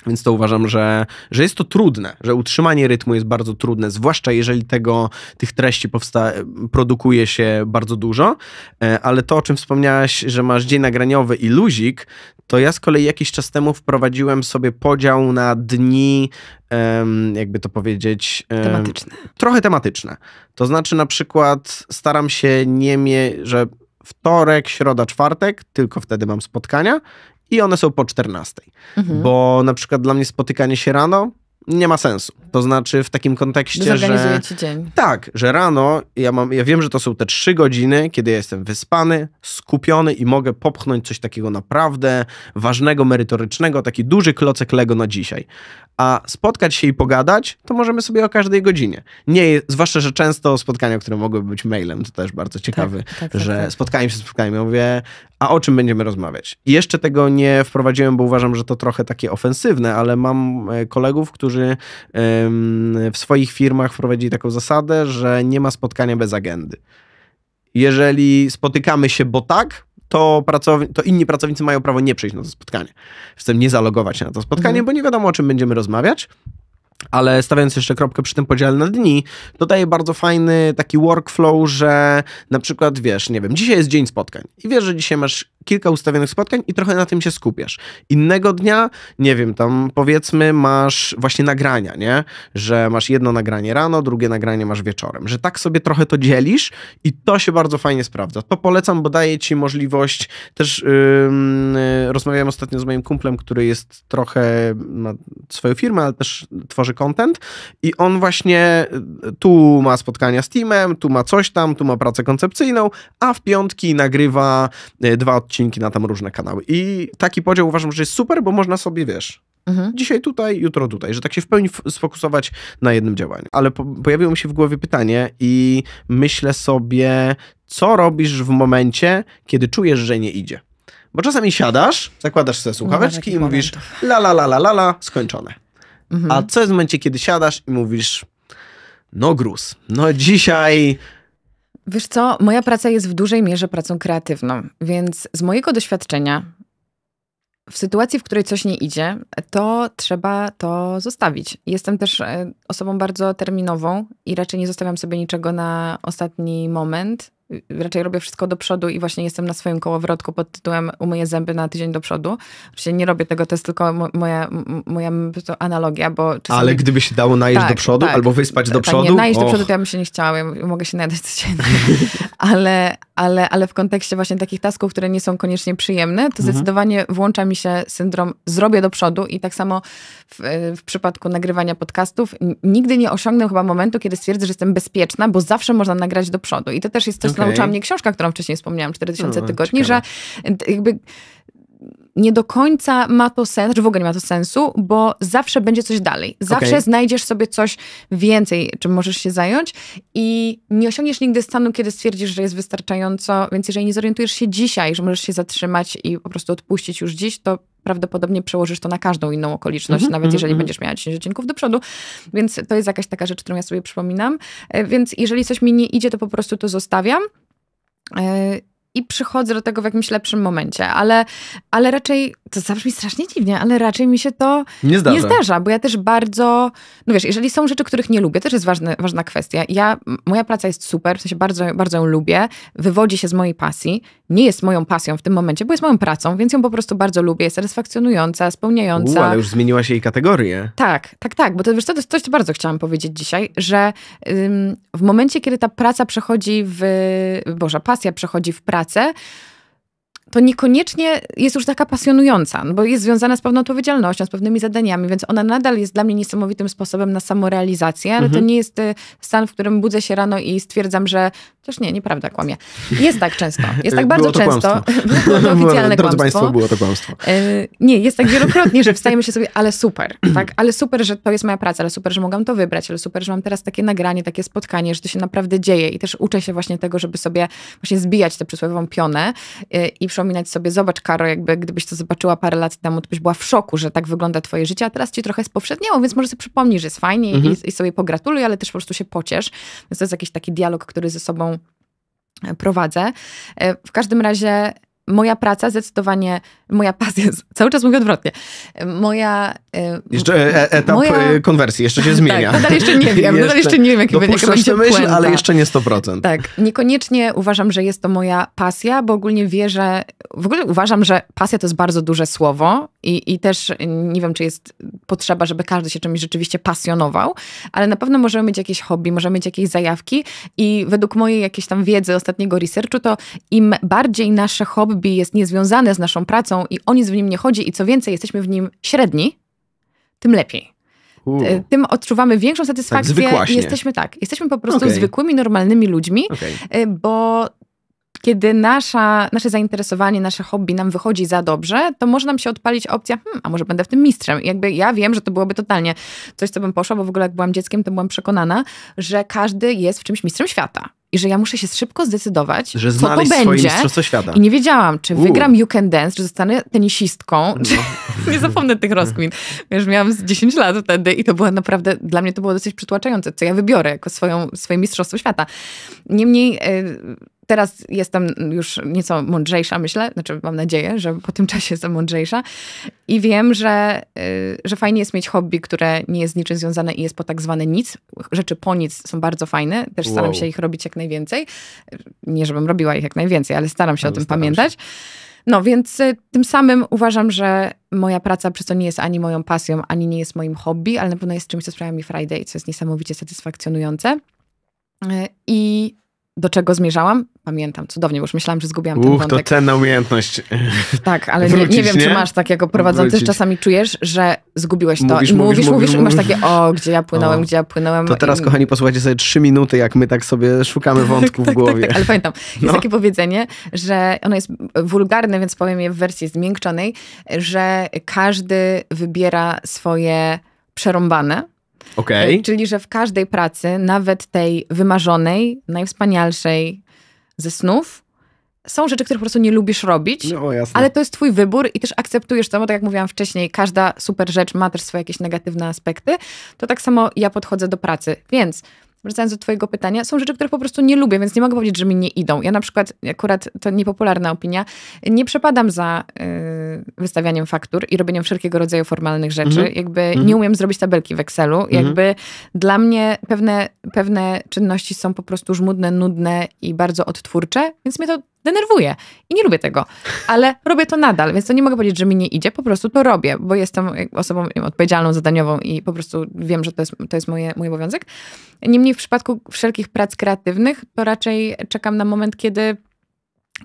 Speaker 1: więc to uważam, że, że jest to trudne, że utrzymanie rytmu jest bardzo trudne, zwłaszcza jeżeli tego, tych treści powsta- produkuje się bardzo dużo. E, ale to, o czym wspomniałaś, że masz dzień nagraniowy i luzik, to ja z kolei jakiś czas temu wprowadziłem sobie podział na dni, jakby to powiedzieć. Tematyczne. Trochę tematyczne. To znaczy, na przykład, staram się nie mieć, że wtorek, środa, czwartek, tylko wtedy mam spotkania i one są po 14. Mhm. Bo na przykład dla mnie spotykanie się rano nie ma sensu. To znaczy w takim kontekście, że... ci dzień. Tak, że rano ja mam, ja wiem, że to są te trzy godziny, kiedy ja jestem wyspany, skupiony i mogę popchnąć coś takiego naprawdę ważnego, merytorycznego, taki duży klocek Lego na dzisiaj. A spotkać się i pogadać, to możemy sobie o każdej godzinie. Nie, zwłaszcza, że często spotkania, które mogłyby być mailem, to też bardzo ciekawy, tak, tak, tak, że tak. spotkałem się, spotkałem, się, mówię, a o czym będziemy rozmawiać? jeszcze tego nie wprowadziłem, bo uważam, że to trochę takie ofensywne, ale mam e, kolegów, którzy którzy w swoich firmach wprowadzili taką zasadę, że nie ma spotkania bez agendy. Jeżeli spotykamy się, bo tak, to, pracowni- to inni pracownicy mają prawo nie przyjść na to spotkanie. Chcę nie zalogować się na to spotkanie, mhm. bo nie wiadomo, o czym będziemy rozmawiać ale stawiając jeszcze kropkę przy tym podziale na dni, to daje bardzo fajny taki workflow, że na przykład wiesz, nie wiem, dzisiaj jest dzień spotkań i wiesz, że dzisiaj masz kilka ustawionych spotkań i trochę na tym się skupiasz. Innego dnia, nie wiem, tam powiedzmy masz właśnie nagrania, nie? Że masz jedno nagranie rano, drugie nagranie masz wieczorem. Że tak sobie trochę to dzielisz i to się bardzo fajnie sprawdza. To polecam, bo daje ci możliwość też yy, rozmawiałem ostatnio z moim kumplem, który jest trochę ma swoją firmę, ale też tworzy tworzy content i on właśnie y, tu ma spotkania z teamem, tu ma coś tam, tu ma pracę koncepcyjną, a w piątki nagrywa y, dwa odcinki na tam różne kanały. I taki podział uważam, że jest super, bo można sobie, wiesz, Mhm. Dzisiaj tutaj, jutro tutaj, że tak się w pełni sfokusować na jednym działaniu. Ale po pojawiło mi się w głowie pytanie i myślę sobie, co robisz w momencie, kiedy czujesz, że nie idzie? Bo czasami siadasz, zakładasz sobie słuchaweczki i mówisz la la la la la la, skończone. Mhm. A co jest w momencie, kiedy siadasz i mówisz, no gruz, no dzisiaj
Speaker 2: Wiesz co, moja praca jest w dużej mierze pracą kreatywną, więc z mojego doświadczenia, w sytuacji, w której coś nie idzie, to trzeba to zostawić. Jestem też e, osobą bardzo terminową i raczej nie zostawiam sobie niczego na ostatni moment. Y, raczej robię wszystko do przodu i właśnie jestem na swoim kołowrotku pod tytułem umyję zęby na tydzień do przodu. Oczywiście nie robię tego, to jest tylko moja, moja analogia, bo... Czasami... Ale gdyby
Speaker 1: się dało najeść tak, do przodu tak, albo wyspać do tak, przodu? Tak, nie, najeść do przodu to
Speaker 2: ja bym się nie chciała, ja mogę się najadać codziennie. ale, ale, ale w kontekście właśnie takich tasków, które nie są koniecznie przyjemne, to mhm. zdecydowanie włącza mi się syndrom zrobię do przodu i tak samo w, w przypadku nagrywania podcastów nigdy nie osiągnę chyba momentu, kiedy stwierdzę, że jestem bezpieczna, bo zawsze można nagrać do przodu. I to też jest coś, okay. co nauczyła mnie książka, którą wcześniej wspomniałam, 4000 no, tygodni, ciekawe. że jakby nie do końca ma to sens, czy znaczy w ogóle nie ma to sensu, bo zawsze będzie coś dalej. Zawsze okay. znajdziesz sobie coś więcej, czym możesz się zająć i nie osiągniesz nigdy stanu, kiedy stwierdzisz, że jest wystarczająco, więc jeżeli nie zorientujesz się dzisiaj, że możesz się zatrzymać i po prostu odpuścić już dziś, to prawdopodobnie przełożysz to na każdą inną okoliczność, mm -hmm, nawet mm -hmm. jeżeli mhm. będziesz miała 10 odcinków do przodu. Więc to jest jakaś taka rzecz, którą ja sobie przypominam. E, więc jeżeli coś mi nie idzie, to po prostu to zostawiam. E, i przychodzę do tego w jakimś lepszym momencie, ale, ale raczej, to zabrzmi strasznie dziwnie, ale raczej mi się to nie zdarza. nie zdarza, bo ja też bardzo, no wiesz, jeżeli są rzeczy, których nie lubię, też jest ważne, ważna kwestia. Ja, moja praca jest super, w sensie bardzo, bardzo ją lubię, wywodzi się z mojej pasji, nie jest moją pasją w tym momencie, bo jest moją pracą, więc ją po prostu bardzo lubię, jest satysfakcjonująca, spełniająca. U, ale już
Speaker 1: zmieniła się jej kategoria.
Speaker 2: Tak, tak, tak, bo to, wiesz, to jest coś, co bardzo chciałam powiedzieć dzisiaj, że ym, w momencie, kiedy ta praca przechodzi w, Boże, pasja przechodzi w pracę, pracę, to niekoniecznie jest już taka pasjonująca, no bo jest związana z pewną odpowiedzialnością, z pewnymi zadaniami, więc ona nadal jest dla mnie niesamowitym sposobem na samorealizację, ale mhm. to nie jest y, stan, w którym budzę się rano i stwierdzam, że też nie, nieprawda, kłamie. Jest tak często. Jest tak bardzo często. Było to oficjalne Drodzy kłamstwo. Państwo, było to kłamstwo. E, nie, jest tak wielokrotnie, że wstajemy się sobie, ale super, tak? Ale super, że to jest moja praca, ale super, że mogłam to wybrać, ale super, że mam teraz takie nagranie, takie spotkanie, że to się naprawdę dzieje i też uczę się właśnie tego, żeby sobie właśnie zbijać tę przysłowiową pionę e, i przypominać sobie, zobacz Karo, jakby gdybyś to zobaczyła parę lat temu, to byś była w szoku, że tak wygląda twoje życie, a teraz ci trochę spowszedniało, więc może sobie przypomnisz, że jest fajnie mhm. i, i sobie pogratuluj, ale też po prostu się pociesz. Więc to jest jakiś taki dialog, który ze sobą prowadzę. E, w każdym razie moja praca zdecydowanie, moja pasja, cały czas mówię odwrotnie, moja... E,
Speaker 1: jeszcze e, e, etap moja... konwersji, jeszcze się tak, zmienia. tak, nadal jeszcze nie wiem, jeszcze, nadal jeszcze nie wiem, jaki no będzie, będzie myśl, ale jeszcze nie 100%. Tak,
Speaker 2: niekoniecznie uważam, że jest to moja pasja, bo ogólnie wierzę, w ogóle uważam, że pasja to jest bardzo duże słowo i, i też nie wiem, czy jest potrzeba, żeby każdy się czymś rzeczywiście pasjonował, ale na pewno możemy mieć jakieś hobby, możemy mieć jakieś zajawki i według mojej jakiejś tam wiedzy ostatniego researchu, to im bardziej nasze hobby hobby jest niezwiązane z naszą pracą i o nic w nim nie chodzi i co więcej, jesteśmy w nim średni, tym lepiej. E, tym odczuwamy większą satysfakcję tak, i jesteśmy tak, jesteśmy po prostu okay. zwykłymi, normalnymi ludźmi, okay. E, bo kiedy nasza, nasze zainteresowanie, nasze hobby nam wychodzi za dobrze, to może nam się odpalić opcja, hmm, a może będę w tym mistrzem. I jakby ja wiem, że to byłoby totalnie coś, co bym poszła, bo w ogóle jak byłam dzieckiem, to byłam przekonana, że każdy jest w czymś mistrzem świata i że ja muszę się szybko zdecydować, że co to będzie. Świata. I nie wiedziałam, czy U. wygram You Can Dance, czy zostanę tenisistką, no. czy... nie zapomnę tych rozkmin. Wiesz, miałam 10 lat wtedy i to było naprawdę, dla mnie to było dosyć przytłaczające, co ja wybiorę jako swoją, swoje mistrzostwo świata. Niemniej... Yy, teraz jestem już nieco mądrzejsza, myślę, znaczy mam nadzieję, że po tym czasie jestem mądrzejsza i wiem, że, y, że fajnie jest mieć hobby, które nie jest z niczym związane i jest po tak zwane nic. Rzeczy po nic są bardzo fajne, też wow. staram się ich robić jak najwięcej. Nie, żebym robiła ich jak najwięcej, ale staram się ale o tym pamiętać. Się. No więc y, tym samym uważam, że moja praca przez to nie jest ani moją pasją, ani nie jest moim hobby, ale na pewno jest czymś, co sprawia mi Friday, co jest niesamowicie satysfakcjonujące. Y, I do czego zmierzałam? Pamiętam, cudownie, bo już myślałam, że zgubiłam Uch, ten wątek. to
Speaker 1: cenna umiejętność.
Speaker 2: Tak, ale Wrócić, nie, nie, wiem, nie? czy masz tak jako prowadzący, że czasami czujesz, że zgubiłeś to mówisz, i mówisz, mówisz, mówisz, mówisz i masz takie, o, gdzie ja płynąłem, o. gdzie ja płynąłem. To teraz, kochani,
Speaker 1: posłuchajcie sobie trzy minuty, jak my tak sobie szukamy tak, wątku
Speaker 2: tak, w głowie. Tak, tak, ale pamiętam, jest no. takie powiedzenie, że ono jest wulgarne, więc powiem je w wersji zmiękczonej, że każdy wybiera swoje przerąbane, Okay. Czyli, że w każdej pracy, nawet tej wymarzonej, najwspanialszej ze snów, są rzeczy, których po prostu nie lubisz robić, no, ale to jest twój wybór i też akceptujesz to, bo tak jak mówiłam wcześniej, każda super rzecz ma też swoje jakieś negatywne aspekty, to tak samo ja podchodzę do pracy. Więc wracając do Twojego pytania, są rzeczy, które po prostu nie lubię, więc nie mogę powiedzieć, że mi nie idą. Ja na przykład, akurat to niepopularna opinia, nie przepadam za y, wystawianiem faktur i robieniem wszelkiego rodzaju formalnych rzeczy. Mm -hmm. Jakby mm -hmm. nie umiem zrobić tabelki w Excelu. Mm -hmm. Jakby dla mnie pewne, pewne czynności są po prostu żmudne, nudne i bardzo odtwórcze, więc mnie to denerwuje i nie lubię tego, ale robię to nadal, więc to nie mogę powiedzieć, że mi nie idzie, po prostu to robię, bo jestem osobą odpowiedzialną, zadaniową i po prostu wiem, że to jest, to jest moje, mój obowiązek. Niemniej w przypadku wszelkich prac kreatywnych, to raczej czekam na moment, kiedy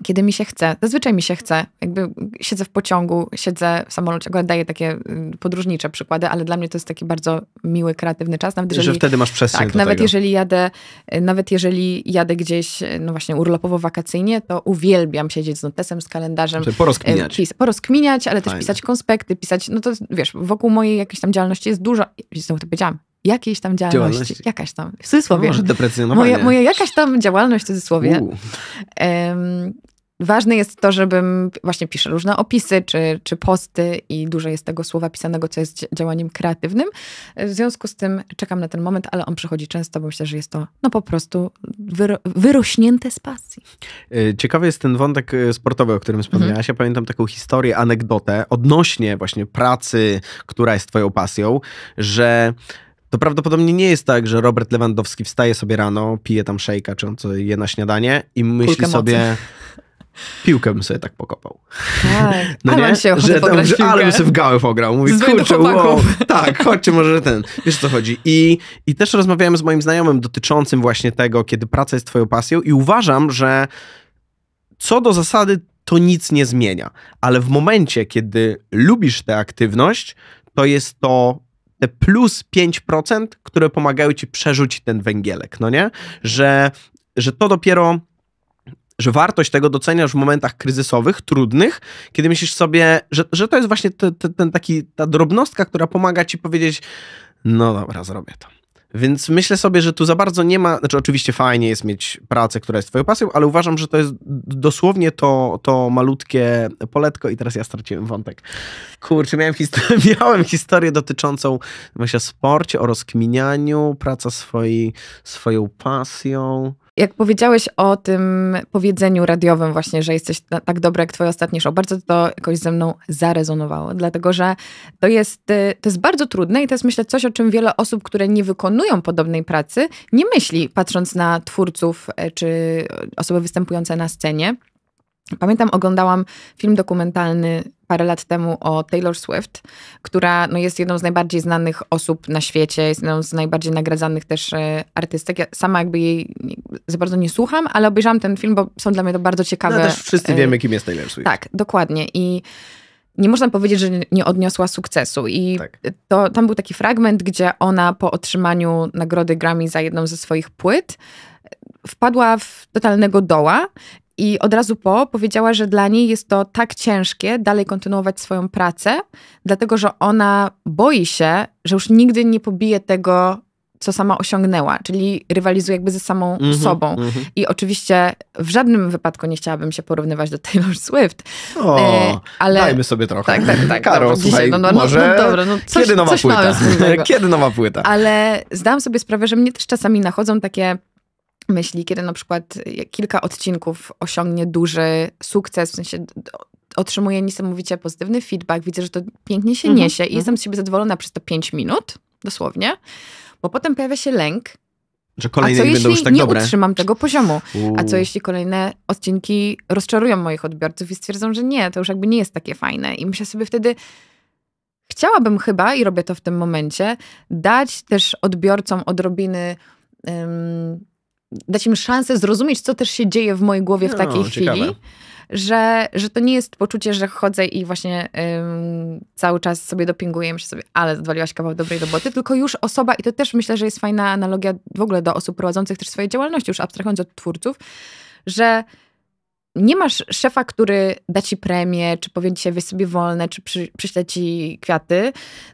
Speaker 2: kiedy mi się chce. Zazwyczaj mi się chce. Jakby siedzę w pociągu, siedzę w samolocie. Akurat daję takie mm, podróżnicze przykłady, ale dla mnie to jest taki bardzo miły, kreatywny czas. Nawet jeżeli, że wtedy masz przestrzeń Tak, nawet tego. jeżeli jadę, y, nawet jeżeli jadę gdzieś, y, no właśnie urlopowo-wakacyjnie, to uwielbiam siedzieć z notesem, z kalendarzem. Czyli znaczy, y, porozkminiać. Pis, porozkminiać, ale Fajne. też pisać konspekty, pisać, no to wiesz, wokół mojej jakiejś tam działalności jest dużo, znowu to powiedziałam, jakiejś tam działalności. Jakaś tam, w cudzysłowie. Może Moja, moja jakaś tam działalność, w cudzysłowie. Um, ważne jest to, żebym właśnie pisze różne opisy czy, czy posty i dużo jest tego słowa pisanego, co jest działaniem kreatywnym. W związku z tym czekam na ten moment, ale on przychodzi często, bo myślę, że jest to no po prostu wyro wyrośnięte z pasji.
Speaker 1: E, ciekawy jest ten wątek e, sportowy, o którym wspomniałaś. Mhm. Ja pamiętam taką historię, anegdotę odnośnie właśnie pracy, która jest twoją pasją, że to prawdopodobnie nie jest tak, że Robert Lewandowski wstaje sobie rano, pije tam szejka, czy on co je na śniadanie i myśli Kulkę sobie... Mocy piłkę bym sobie tak pokopał. Tak. No ale nie? Się że, tam, że ale bym się w gałę pograł. Mówi, kurczę, wow, tak, chodźcie może ten. Wiesz, co chodzi. I, I też rozmawiałem z moim znajomym dotyczącym właśnie tego, kiedy praca jest twoją pasją i uważam, że co do zasady to nic nie zmienia. Ale w momencie, kiedy lubisz tę aktywność, to jest to te plus 5%, które pomagają ci przerzucić ten węgielek, no nie? Że, że to dopiero że wartość tego doceniasz w momentach kryzysowych, trudnych, kiedy myślisz sobie, że, że to jest właśnie te, te, ten taki, ta drobnostka, która pomaga ci powiedzieć, no dobra, zrobię to. Więc myślę sobie, że tu za bardzo nie ma, znaczy oczywiście fajnie jest mieć pracę, która jest twoją pasją, ale uważam, że to jest dosłownie to, to malutkie poletko i teraz ja straciłem wątek. Kurczę, miałem, historię, miałem historię dotyczącą właśnie o sporcie, o rozkminianiu, praca swojej swoją pasją.
Speaker 2: Jak powiedziałeś o tym powiedzeniu radiowym właśnie, że jesteś tak dobry jak twoje ostatnie show, bardzo to jakoś ze mną zarezonowało, dlatego że to jest, y, to jest bardzo trudne i to jest myślę coś, o czym wiele osób, które nie wykonują podobnej pracy, nie myśli patrząc na twórców y, czy osoby występujące na scenie. Pamiętam, oglądałam film dokumentalny parę lat temu o Taylor Swift, która no, jest jedną z najbardziej znanych osób na świecie, jest jedną z najbardziej nagradzanych też e, artystek. Ja sama jakby jej za bardzo nie słucham, ale obejrzałam ten film, bo są dla mnie to bardzo ciekawe. No też wszyscy e, wiemy,
Speaker 1: kim jest Taylor Swift. Tak,
Speaker 2: dokładnie. I nie można powiedzieć, że nie odniosła sukcesu. I tak. to, tam był taki fragment, gdzie ona po otrzymaniu nagrody Grammy za jedną ze swoich płyt e, wpadła w totalnego doła i od razu po powiedziała, że dla niej jest to tak ciężkie dalej kontynuować swoją pracę, dlatego że ona boi się, że już nigdy nie pobije tego, co sama osiągnęła, czyli rywalizuje jakby ze samą mm -hmm, sobą. Mm -hmm. I oczywiście w żadnym wypadku nie chciałabym się porównywać do Taylor Swift. O, e, ale... dajmy
Speaker 1: sobie trochę. Tak, tak, tak. Karol, słuchaj, no, no, no, może... No, dobra, no, coś, kiedy nowa płyta? Kiedy nowa płyta?
Speaker 2: Ale zdałam sobie sprawę, że mnie też czasami nachodzą takie myśli, kiedy na przykład e, kilka odcinków osiągnie duży sukces, w sensie otrzymuję niesamowicie pozytywny feedback, widzę, że to pięknie się mhm, niesie mm i mhm. jestem z siebie zadowolona przez te 5 minut, dosłownie, bo potem pojawia się lęk,
Speaker 1: że kolejne a co jeśli tak nie dobre? utrzymam
Speaker 2: tego poziomu? Uuu. A co jeśli kolejne odcinki rozczarują moich odbiorców i stwierdzą, że nie, to już jakby nie jest takie fajne. I myślę sobie wtedy, chciałabym chyba, i robię to w tym momencie, dać też odbiorcom odrobiny um, dać im szansę zrozumieć, co też się dzieje w mojej głowie no, w takiej ciekawe. chwili. Że, że to nie jest poczucie, że chodzę i właśnie ym, cały czas sobie dopinguję się sobie, ale zadowoliłaś kawał dobrej roboty, tylko już osoba, i to też myślę, że jest fajna analogia w ogóle do osób prowadzących też swoje działalności, już abstrahując od twórców, że nie masz szefa, który da ci premię, czy powie dzisiaj sobie wolne, czy przy, przyśle ci kwiaty,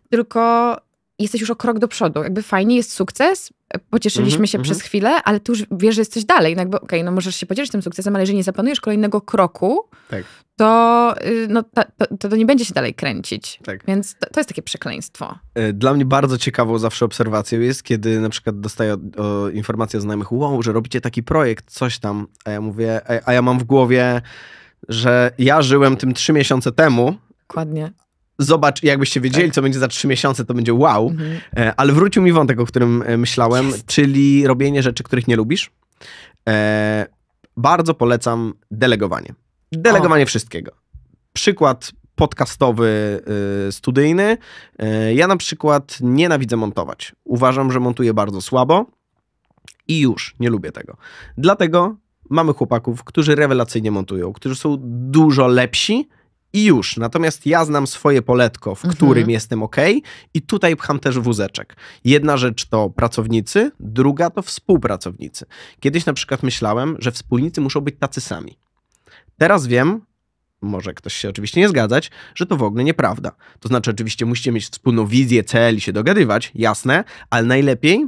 Speaker 2: tylko jesteś już o krok do przodu. Jakby fajnie, jest sukces, pocieszyliśmy mhm, się mm -hmm. przez chwilę, ale ty już wiesz, że jesteś dalej. No jakby, okej, okay, no możesz się podzielić tym sukcesem, ale jeżeli nie zaplanujesz kolejnego kroku, tak. to, y, no, ta, to, to nie będzie się dalej kręcić. Tak. Więc to, to, jest takie przekleństwo.
Speaker 1: E, dla mnie bardzo ciekawą zawsze obserwacją jest, kiedy na przykład dostaję informację od znajomych, wow, że robicie taki projekt, coś tam, a ja mówię, a, a ja mam w głowie, że ja żyłem tym trzy miesiące temu, Dokładnie zobacz, jakbyście wiedzieli, tak. co będzie za trzy miesiące, to będzie wow. Mhm. E, ale wrócił mi wątek, o którym e, myślałem, czyli robienie rzeczy, których nie lubisz. E, bardzo polecam delegowanie. Delegowanie o. wszystkiego. Przykład podcastowy, y, studyjny. Y, ja na przykład nienawidzę montować. Uważam, że montuję bardzo słabo i już nie lubię tego. Dlatego mamy chłopaków, którzy rewelacyjnie montują, którzy są dużo lepsi i już. Natomiast ja znam swoje poletko, w mhm. którym jestem ok, i tutaj pcham też wózeczek. Jedna rzecz to pracownicy, druga to współpracownicy. Kiedyś na przykład myślałem, że wspólnicy muszą być tacy sami. Teraz wiem, może ktoś się oczywiście nie zgadzać, że to w ogóle nieprawda. To znaczy, oczywiście musicie mieć wspólną wizję, cel i się dogadywać, jasne, ale najlepiej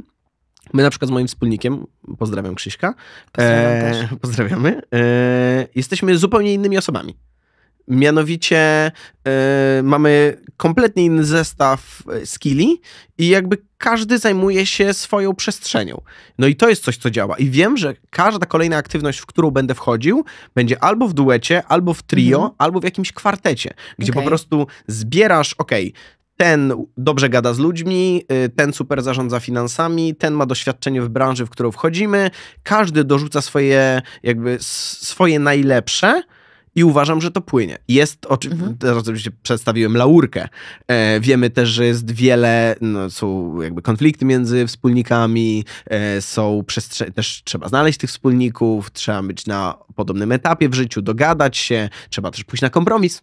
Speaker 1: My na przykład z moim wspólnikiem, pozdrawiam Krzyśka, Pozdrawiam e, pozdrawiamy, e, jesteśmy zupełnie innymi osobami. Mianowicie e, mamy kompletnie inny zestaw e, skilli i jakby każdy zajmuje się swoją przestrzenią. No i to jest coś, co działa. I wiem, że każda kolejna aktywność, w którą będę wchodził, będzie albo w duecie, albo w trio, mhm. albo w jakimś kwartecie, gdzie okay. po prostu zbierasz, okej, okay, ten dobrze gada z ludźmi, y, ten super zarządza finansami, ten ma doświadczenie w branży, w którą wchodzimy. Każdy dorzuca swoje, jakby swoje najlepsze, i uważam, że to płynie. Jest, mhm. oczywiście przedstawiłem laurkę. E, wiemy też, że jest wiele, no, są jakby konflikty między wspólnikami, e, są przestrze- też trzeba znaleźć tych wspólników, trzeba być na podobnym etapie w życiu, dogadać się, trzeba też pójść na kompromis.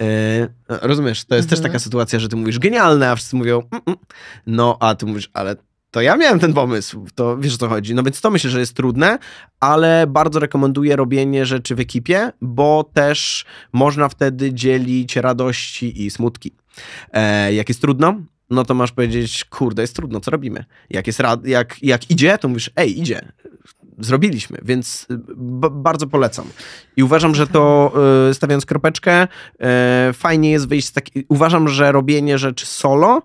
Speaker 1: E, rozumiesz, to jest mhm. też taka sytuacja, że ty mówisz genialne, a wszyscy mówią mm, mm. no, a ty mówisz, ale to ja miałem ten pomysł, to wiesz o co chodzi. No więc to myślę, że jest trudne, ale bardzo rekomenduję robienie rzeczy w ekipie, bo też można wtedy dzielić radości i smutki. E, jak jest trudno, no to masz powiedzieć, kurde, jest trudno, co robimy? Jak, jest rad jak, jak idzie, to mówisz, ej, idzie, zrobiliśmy, więc y, bardzo polecam. I uważam, że to, y, stawiając kropeczkę, y, fajnie jest wyjść z takiej... Uważam, że robienie rzeczy solo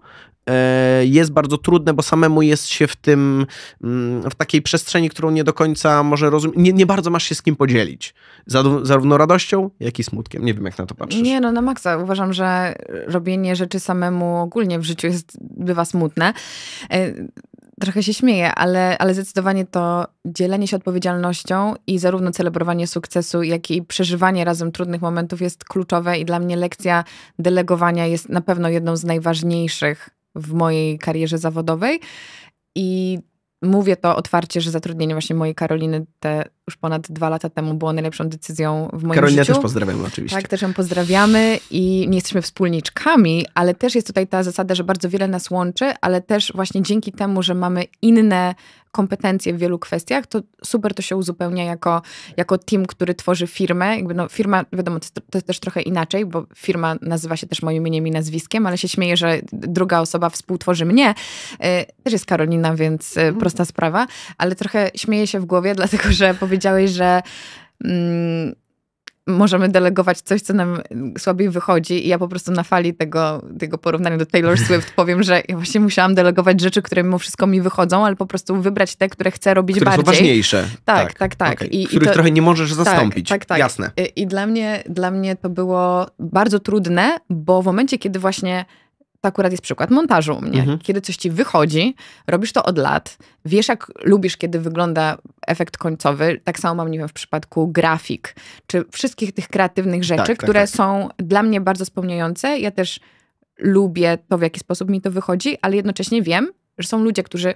Speaker 1: E, jest bardzo trudne, bo samemu jest się w tym, mm, w takiej przestrzeni, którą nie do końca może rozumieć. Nie, nie bardzo masz się z kim podzielić. Zarówno radością, jak i smutkiem. Nie wiem, jak na to patrzysz.
Speaker 2: Nie, no na maksa. Uważam, że robienie rzeczy samemu ogólnie w życiu jest, bywa smutne. E, trochę się śmieję, ale, ale zdecydowanie to dzielenie się odpowiedzialnością i zarówno celebrowanie sukcesu, jak i przeżywanie razem trudnych momentów jest kluczowe i dla mnie lekcja delegowania jest na pewno jedną z najważniejszych w mojej karierze zawodowej. I mówię to otwarcie, że zatrudnienie właśnie mojej Karoliny te już ponad dwa lata temu było najlepszą decyzją w moim Karolina życiu. też pozdrawiamy oczywiście. Tak, też ją pozdrawiamy i nie jesteśmy wspólniczkami, ale też jest tutaj ta zasada, że bardzo wiele nas łączy, ale też właśnie dzięki temu, że mamy inne kompetencje w wielu kwestiach, to super to się uzupełnia jako, jako team, który tworzy firmę. Jakby no, firma, wiadomo, to, to też trochę inaczej, bo firma nazywa się też moim imieniem i nazwiskiem, ale się śmieję, że druga osoba współtworzy mnie. Y, też jest Karolina, więc y, mhm. prosta sprawa, ale trochę śmieję się w głowie, dlatego że powiedziałeś, że. Mm, możemy delegować coś, co nam słabiej wychodzi i ja po prostu na fali tego, tego porównania do Taylor Swift powiem, że ja właśnie musiałam delegować rzeczy, które mimo wszystko mi wychodzą, ale po prostu wybrać te, które chcę robić które bardziej. Które są
Speaker 1: ważniejsze. Tak, tak, tak.
Speaker 2: tak. Okay. I, Których i to, trochę nie możesz tak, zastąpić. Tak, tak, tak. Jasne. I, I, dla, mnie, dla mnie to było bardzo trudne, bo w momencie, kiedy właśnie to akurat jest przykład montażu u mnie. Mhm. Kiedy coś ci wychodzi, robisz to od lat, wiesz jak lubisz, kiedy wygląda efekt końcowy. Tak samo mam, nie wiem, w przypadku grafik, czy wszystkich tych kreatywnych tak, rzeczy, tak, które tak, tak. są dla mnie bardzo spełniające. Ja też lubię to, w jaki sposób mi to wychodzi, ale jednocześnie wiem, że są ludzie, którzy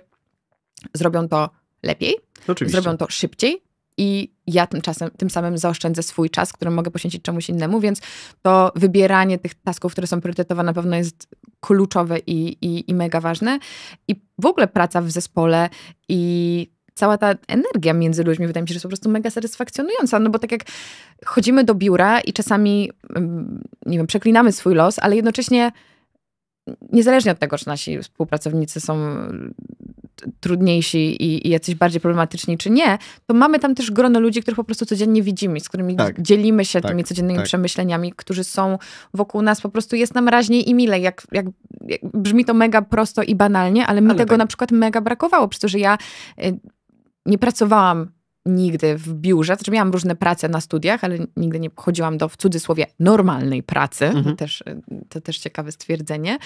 Speaker 2: zrobią to lepiej, Oczywiście. zrobią to szybciej, i ja czasem tym samym zaoszczędzę swój czas, który mogę poświęcić czemuś innemu, więc to wybieranie tych tasków, które są priorytetowe na pewno jest kluczowe i, i, i mega ważne. I w ogóle praca w zespole i cała ta energia między ludźmi wydaje mi się, że jest po prostu mega satysfakcjonująca. No bo tak jak chodzimy do biura i czasami, mm, nie wiem, przeklinamy swój los, ale jednocześnie niezależnie od tego, czy nasi współpracownicy są trudniejsi i, i jacyś bardziej problematyczni, czy nie, to mamy tam też grono ludzi, których po prostu codziennie widzimy, z którymi tak. dzielimy się tak. tymi codziennymi tak. przemyśleniami, którzy są wokół nas, po prostu jest nam raźniej i milej. Jak, jak, jak brzmi to mega prosto i banalnie, ale mi ale tego tak. na przykład mega brakowało, przez to, że ja y, nie pracowałam nigdy w biurze, znaczy miałam różne prace na studiach, ale nigdy nie chodziłam do w cudzysłowie normalnej pracy, mhm. też, to też ciekawe stwierdzenie,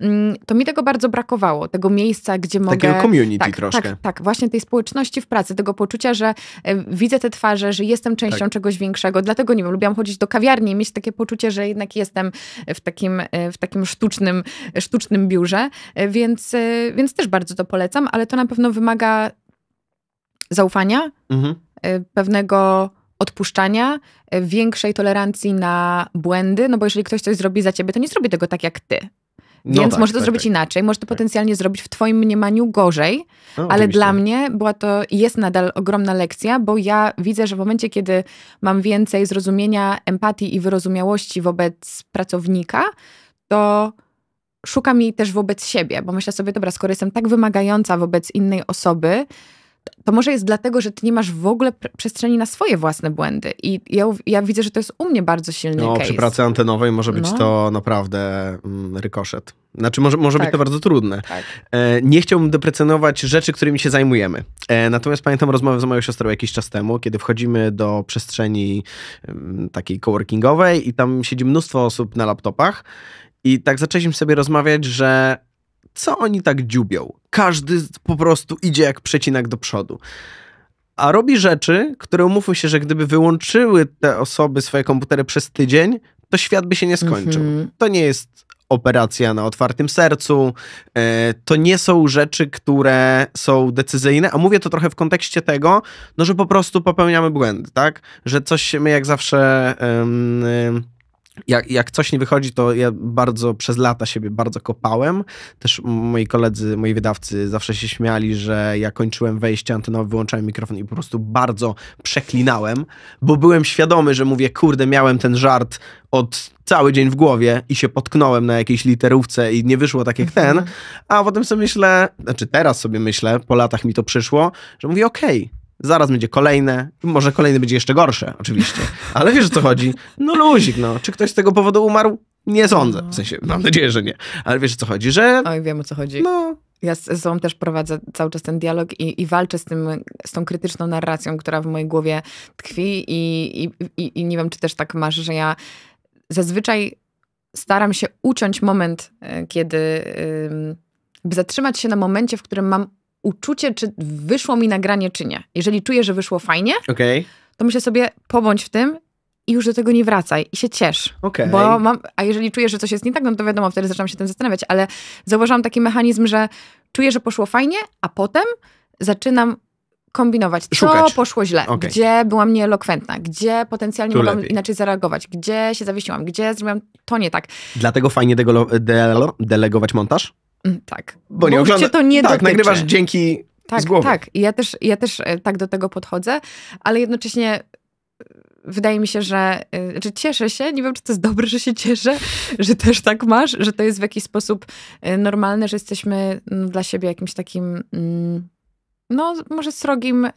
Speaker 2: mm, to mi tego bardzo brakowało, tego miejsca, gdzie mogę... Takiego community tak, tak troszkę. Tak, tak, właśnie tej społeczności w pracy, tego poczucia, że e, widzę te twarze, że jestem częścią tak. czegoś większego, dlatego nie wiem, lubiłam chodzić do kawiarni i mieć takie poczucie, że jednak jestem w takim, e, w takim sztucznym, sztucznym biurze, e, więc, więc też bardzo to polecam, ale to na pewno wymaga zaufania, mhm. Y, pewnego odpuszczania, y, większej tolerancji na błędy, no bo jeżeli ktoś coś zrobi za ciebie, to nie zrobi tego tak jak ty. No
Speaker 1: Więc no tak, może to tak, zrobić tak.
Speaker 2: inaczej, może to tak. potencjalnie zrobić w twoim mniemaniu gorzej, no, ale dla mnie była to jest nadal ogromna lekcja, bo ja widzę, że w momencie, kiedy mam więcej zrozumienia, empatii i wyrozumiałości wobec pracownika, to szukam jej też wobec siebie, bo myślę sobie, dobra, skoro jestem tak wymagająca wobec innej osoby, to może jest dlatego, że ty nie masz w ogóle przestrzeni na swoje własne błędy. I ja, ja widzę, że to jest u mnie bardzo silny no, case. Przy pracy
Speaker 1: antenowej może być no. to naprawdę mm, rykoszet. Znaczy, może, może tak. być to bardzo trudne. Tak. E, nie chciałbym deprecjonować rzeczy, którymi się zajmujemy. E, natomiast pamiętam rozmowę z moją siostrą jakiś czas temu, kiedy wchodzimy do przestrzeni takiej coworkingowej i tam siedzi mnóstwo osób na laptopach. I tak zaczęliśmy sobie rozmawiać, że co oni tak dziubią? Każdy po prostu idzie jak przecinak do przodu. A robi rzeczy, które umówmy się, że gdyby wyłączyły te osoby swoje komputery przez tydzień, to świat by się nie skończył. Mhm. To nie jest operacja na otwartym sercu. E, to nie są rzeczy, które są decyzyjne, a mówię to trochę w kontekście tego, no że po prostu popełniamy błędy, tak? Że coś my jak zawsze. Um, jak, jak coś nie wychodzi, to ja bardzo przez lata siebie bardzo kopałem. Też moi koledzy, moi wydawcy zawsze się śmiali, że ja kończyłem wejście antenowe, wyłączałem mikrofon i po prostu bardzo przeklinałem, bo byłem świadomy, że mówię, kurde, miałem ten żart od cały dzień w głowie i się potknąłem na jakiejś literówce i nie wyszło tak jak ten, mhm. a potem sobie myślę, znaczy teraz sobie myślę, po latach mi to przyszło, że mówię, okej, okay, zaraz będzie kolejne, może kolejny będzie jeszcze gorsze, oczywiście, ale wiesz o co chodzi? No luzik, no. Czy ktoś z tego powodu umarł? Nie sądzę, w sensie, mam nadzieję, że nie, ale wiesz o co chodzi, że...
Speaker 2: Oj, wiem o co chodzi. No, ja z sobą też prowadzę cały czas ten dialog i, i, walczę z, tym, z tą krytyczną narracją, która w mojej głowie tkwi, i, i, i nie wiem, czy też tak masz, że ja zazwyczaj staram się uciąć moment, e, kiedy. by zatrzymać się na momencie, w którym mam uczucie, czy wyszło mi nagranie, czy nie. Jeżeli czuję, że wyszło fajnie, okay. to myślę sobie, pobądź w tym i już do tego nie wracaj i się ciesz. Okay. Bo mam, a jeżeli czuję, że coś jest nie tak, no to wiadomo, wtedy zaczynam się tym zastanawiać, ale zauważyłam taki mechanizm, że czuję, że poszło fajnie, a potem zaczynam kombinować, co Szukać. poszło źle, okay. gdzie byłam nieelokwentna, gdzie potencjalnie tu mogłam lepiej. inaczej zareagować, gdzie się zawiesiłam, gdzie zrobiłam to nie tak.
Speaker 1: Dlatego fajnie delegować montaż? Mm,
Speaker 2: tak. Bo nie Bo ogląda... to nie Tak, dotyczy. nagrywasz dzięki tak, z głowy. Tak, ja też, ja też e, tak do tego podchodzę, ale jednocześnie e, wydaje mi się, że znaczy cieszę się, nie wiem, czy to jest dobre, że się cieszę, że też tak masz, że to jest w jakiś sposób normalne, że jesteśmy mm, dla siebie jakimś takim... Mm, no, może srogim y,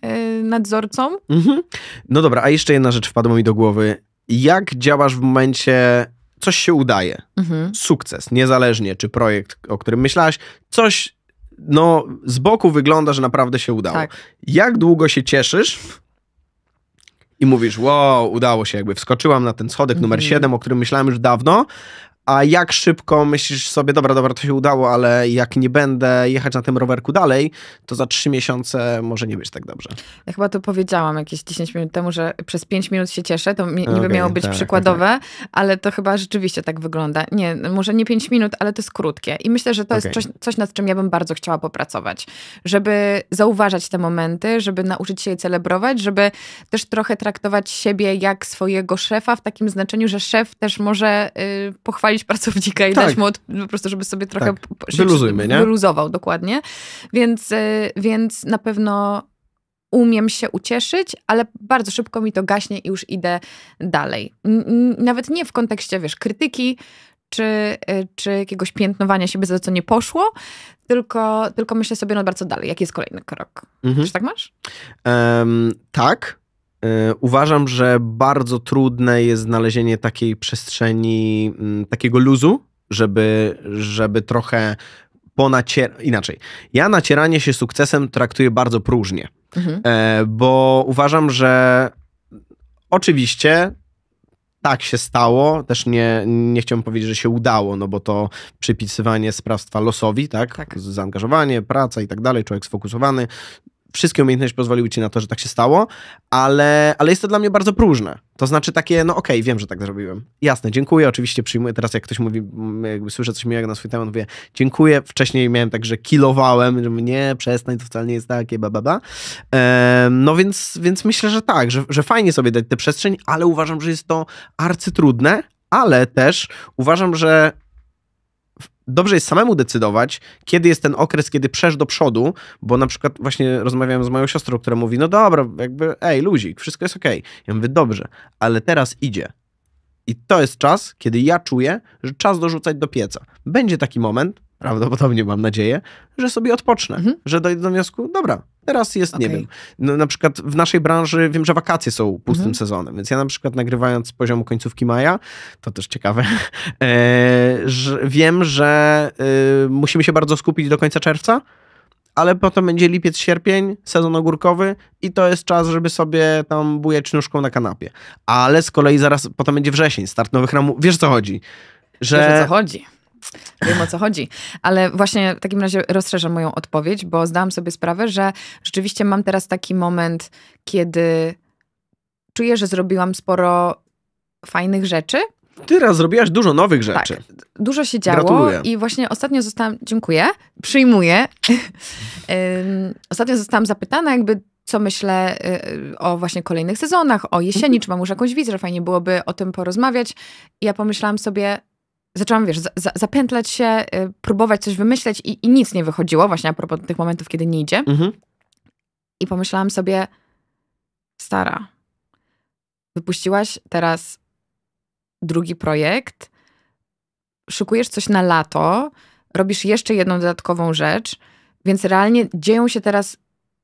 Speaker 2: nadzorcą. Mhm.
Speaker 1: No dobra, a jeszcze jedna rzecz wpadła mi do głowy. Jak działasz w momencie coś się udaje. Mhm. Sukces, niezależnie czy projekt, o którym myślałaś, coś no, z boku wygląda, że naprawdę się udało. Tak. Jak długo się cieszysz i mówisz, wow, udało się, jakby wskoczyłam na ten schodek mhm. numer 7, o którym myślałem już dawno, a jak szybko myślisz sobie, dobra, dobra, to się udało, ale jak nie będę jechać na tym rowerku dalej, to za trzy miesiące może nie być tak dobrze.
Speaker 2: Ja chyba to powiedziałam jakieś 10 minut temu, że przez 5 minut się cieszę, to mi, niby okay, miało być tak, przykładowe, tak, tak. ale to chyba rzeczywiście tak wygląda. Nie, może nie 5 minut, ale to jest krótkie i myślę, że to okay. jest coś, coś, nad czym ja bym bardzo chciała popracować, żeby zauważać te momenty, żeby nauczyć się je celebrować, żeby też trochę traktować siebie jak swojego szefa w takim znaczeniu, że szef też może y, pochwalić pracownika i tak. dać mu od, po prostu, żeby sobie trochę tak. Wyluzujmy, nie? wyluzował dokładnie. Więc, y, więc na pewno umiem się ucieszyć, ale bardzo szybko mi to gaśnie i już idę dalej. Nawet nie w kontekście, wiesz, krytyki czy, y, czy jakiegoś piętnowania siebie za to, co nie poszło, tylko, tylko myślę sobie, no bardzo dalej, jaki jest kolejny krok.
Speaker 1: Mhm. Czy tak masz? Um, tak, E, uważam, że bardzo trudne jest znalezienie takiej przestrzeni, mm, takiego luzu, żeby, żeby trochę ponacier... Inaczej, ja nacieranie się sukcesem traktuję bardzo próżnie, mhm. E, bo uważam, że oczywiście tak się stało, też nie, nie chciałbym powiedzieć, że się udało, no bo to przypisywanie sprawstwa losowi, tak? tak. Zaangażowanie, praca i tak dalej, człowiek sfokusowany, wszystkie umiejętności pozwoliły ci na to, że tak się stało, ale, ale jest to dla mnie bardzo próżne. To znaczy takie, no okej, okay, wiem, że tak zrobiłem. Jasne, dziękuję, oczywiście przyjmuję. Teraz jak ktoś mówi, jakby słyszę coś miłego na swój temat, mówię, dziękuję. Wcześniej miałem tak, że kilowałem, że mnie przestań, to wcale nie jest takie, ba, ba, ba. Ehm, no więc, więc myślę, że tak, że, że fajnie sobie dać tę przestrzeń, ale uważam, że jest to arcytrudne, ale też uważam, że dobrze jest samemu decydować, kiedy jest ten okres, kiedy przesz do przodu, bo na przykład właśnie rozmawiałem z moją siostrą, która mówi, no dobra, jakby, ej, luzik, wszystko jest okej. Okay. Ja mówię, dobrze, ale teraz idzie. I to jest czas, kiedy ja czuję, że czas dorzucać do pieca. Będzie taki moment, prawdopodobnie mam nadzieję, że sobie odpocznę, mhm. że dojdę do wniosku, dobra, Teraz jest, okay. nie wiem, no, na przykład w naszej branży wiem, że wakacje są pustym mhm. sezonem, więc ja na przykład nagrywając z poziomu końcówki maja, to też ciekawe, e, że wiem, że y, musimy się bardzo skupić do końca czerwca, ale potem będzie lipiec, sierpień, sezon ogórkowy i to jest czas, żeby sobie tam bujać nóżką na kanapie. Ale z kolei zaraz potem będzie wrzesień, start nowych ramów. Wiesz co chodzi? Że... Wiesz o co chodzi.
Speaker 2: Wiem o co chodzi. Ale właśnie w takim razie rozszerzam moją odpowiedź, bo zdałam sobie sprawę, że rzeczywiście mam teraz taki moment, kiedy czuję, że zrobiłam sporo fajnych rzeczy,
Speaker 1: raz zrobiłaś dużo nowych tak. rzeczy. Tak,
Speaker 2: dużo się działo Gratuluję. i właśnie ostatnio zostałam, dziękuję, przyjmuję. ostatnio zostałam zapytana jakby co myślę y, o właśnie kolejnych sezonach, o jesieni, mhm. czy mam już jakąś wizję, fajnie byłoby o tym porozmawiać. I ja pomyślałam sobie, zaczęłam, wiesz, za, za, zapętlać się, y, próbować coś wymyśleć i, i, nic nie wychodziło, właśnie a propos tych momentów, kiedy nie idzie. Mhm. I pomyślałam sobie, stara, wypuściłaś teraz drugi projekt, szykujesz coś na lato, robisz jeszcze jedną dodatkową rzecz, więc realnie dzieją się teraz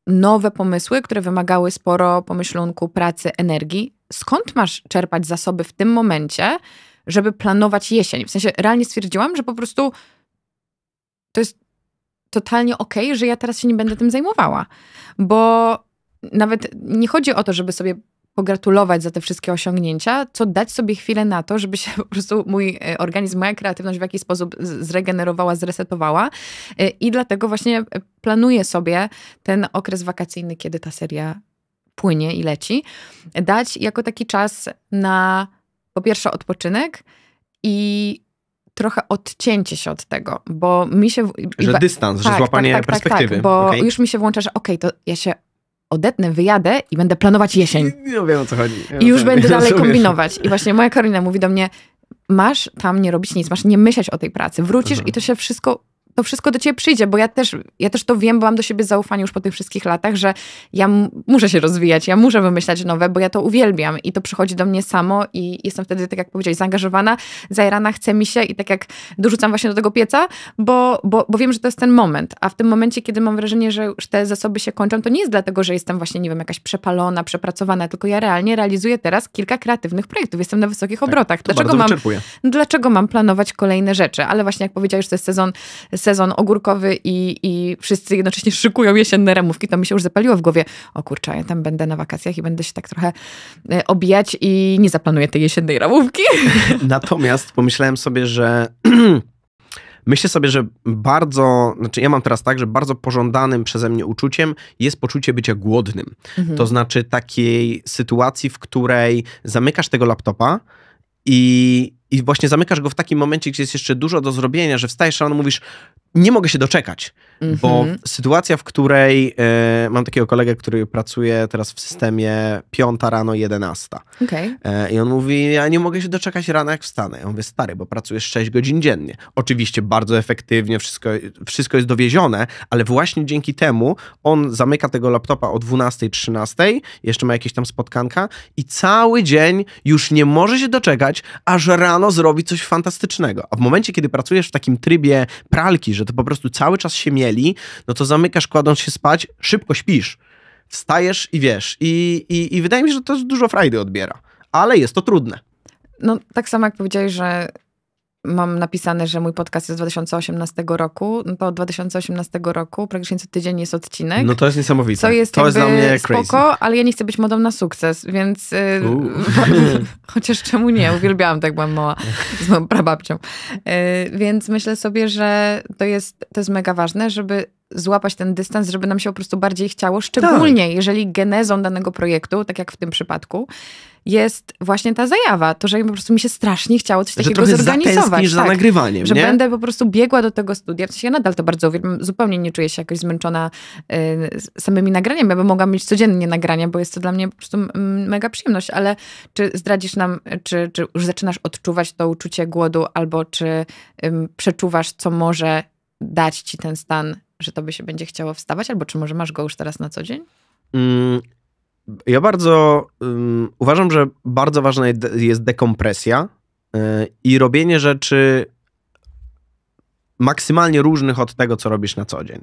Speaker 2: nowe pomysły, które wymagały sporo pomyślunku, pracy, energii. Skąd masz czerpać zasoby w tym momencie, żeby planować jesień. W sensie realnie stwierdziłam, że po prostu to jest totalnie okej, okay, że ja teraz się nie będę tym zajmowała. Bo nawet nie chodzi o to, żeby sobie pogratulować za te wszystkie osiągnięcia, co dać sobie chwilę na to, żeby się po prostu mój e, organizm, moja kreatywność w jakiś sposób zregenerowała, zresetowała. E, I dlatego właśnie e, planuję sobie ten okres wakacyjny, kiedy ta seria płynie i leci, dać jako taki czas na po pierwsze odpoczynek i trochę odcięcie się od tego, bo mi się... Że dystans, tak, że złapanie tak, tak, tak, tak perspektywy. Tak, bo okay. już mi się włącza, że okej, okay, to ja się odetnę, wyjadę i będę planować jesień. Nie wiem
Speaker 1: o co chodzi. Ja I już będę dalej kombinować.
Speaker 2: I właśnie moja Karolina mówi do mnie, masz tam nie robić nic, masz nie myśleć o tej pracy. Wrócisz mhm. i to mhm. się wszystko to wszystko do ciebie przyjdzie, bo ja też, ja też to wiem, bo mam do siebie zaufanie już po tych wszystkich latach, że ja muszę się rozwijać, ja muszę wymyślać nowe, bo ja to uwielbiam i to przychodzi do mnie samo i jestem wtedy, tak jak powiedziałeś, zaangażowana, zajrana, chce mi się i tak jak dorzucam właśnie do tego pieca, bo, bo, bo wiem, że to jest ten moment, a w tym momencie, kiedy mam wrażenie, że już te zasoby się kończą, to nie jest dlatego, że jestem właśnie, nie wiem, jakaś przepalona, przepracowana, tylko ja realnie realizuję teraz kilka kreatywnych projektów, jestem na wysokich tak, obrotach. Dlaczego mam, dlaczego mam planować kolejne rzeczy? Ale właśnie jak powiedziałeś, to jest sezon sezon ogórkowy i, i wszyscy jednocześnie szykują jesienne ramówki, to mi się już zapaliło w głowie, o kurczę, ja tam będę na wakacjach i będę się tak trochę e, obijać i nie zaplanuję tej jesiennej ramówki.
Speaker 1: Natomiast pomyślałem sobie, że myślę sobie, że bardzo, znaczy ja mam teraz tak, że bardzo pożądanym przeze mnie uczuciem jest poczucie bycia głodnym. Mhm. To znaczy takiej sytuacji, w której zamykasz tego laptopa i i właśnie zamykasz go w takim momencie, gdzie jest jeszcze dużo do zrobienia, że wstajesz rano, mówisz, nie mogę się doczekać, bo mhm. sytuacja, w której e, mam takiego kolegę, który pracuje teraz w systemie 5 rano, 11. Okay. E, I on mówi, ja nie mogę się doczekać rana, jak wstanę. Ja mówię, stary, bo pracujesz 6 godzin dziennie. Oczywiście bardzo efektywnie, wszystko, wszystko jest dowiezione, ale właśnie dzięki temu on zamyka tego laptopa o 12, 13, jeszcze ma jakieś tam spotkanka i cały dzień już nie może się doczekać, aż rano zrobi coś fantastycznego. A w momencie, kiedy pracujesz w takim trybie pralki, że to po prostu cały czas się mieli, no to zamykasz, kładąc się spać, szybko śpisz. Wstajesz i wiesz. I, i, i wydaje mi się, że to dużo frajdy odbiera. Ale jest to trudne.
Speaker 2: No, tak samo jak powiedziałeś, że mam napisane, że mój podcast jest z 2018 roku, no to od 2018 roku praktycznie co tydzień jest odcinek. No to
Speaker 1: jest niesamowite. Co jest, to jest dla mnie spoko, crazy.
Speaker 2: ale ja nie chcę być modą na sukces, więc y, chociaż czemu nie, uwielbiałam tak byłam mała z moją prababcią. Y, więc myślę sobie, że to jest, to jest mega ważne, żeby złapać ten dystans, żeby nam się po prostu bardziej chciało, szczególnie tak. jeżeli genezą danego projektu, tak jak w tym przypadku, jest właśnie ta zajawa. To, że po prostu mi się strasznie chciało coś że takiego zorganizować. Tak, za nagrywaniem, Że nie? będę po prostu biegła do tego studia. W sensie ja nadal to bardzo uwielbiam. Zupełnie nie czuję się jakoś zmęczona y, samymi nagraniami. Ja bym mogła mieć codziennie nagrania, bo jest to dla mnie po prostu mega przyjemność. Ale czy zdradzisz nam, czy, czy już zaczynasz odczuwać to uczucie głodu, albo czy y, przeczuwasz, co może dać ci ten stan, że to by się będzie chciało wstawać, albo czy może masz go już teraz na co dzień?
Speaker 1: Mm, ja bardzo um, uważam, że bardzo ważna jest dekompresja yy, i robienie rzeczy maksymalnie różnych od tego, co robisz na co dzień.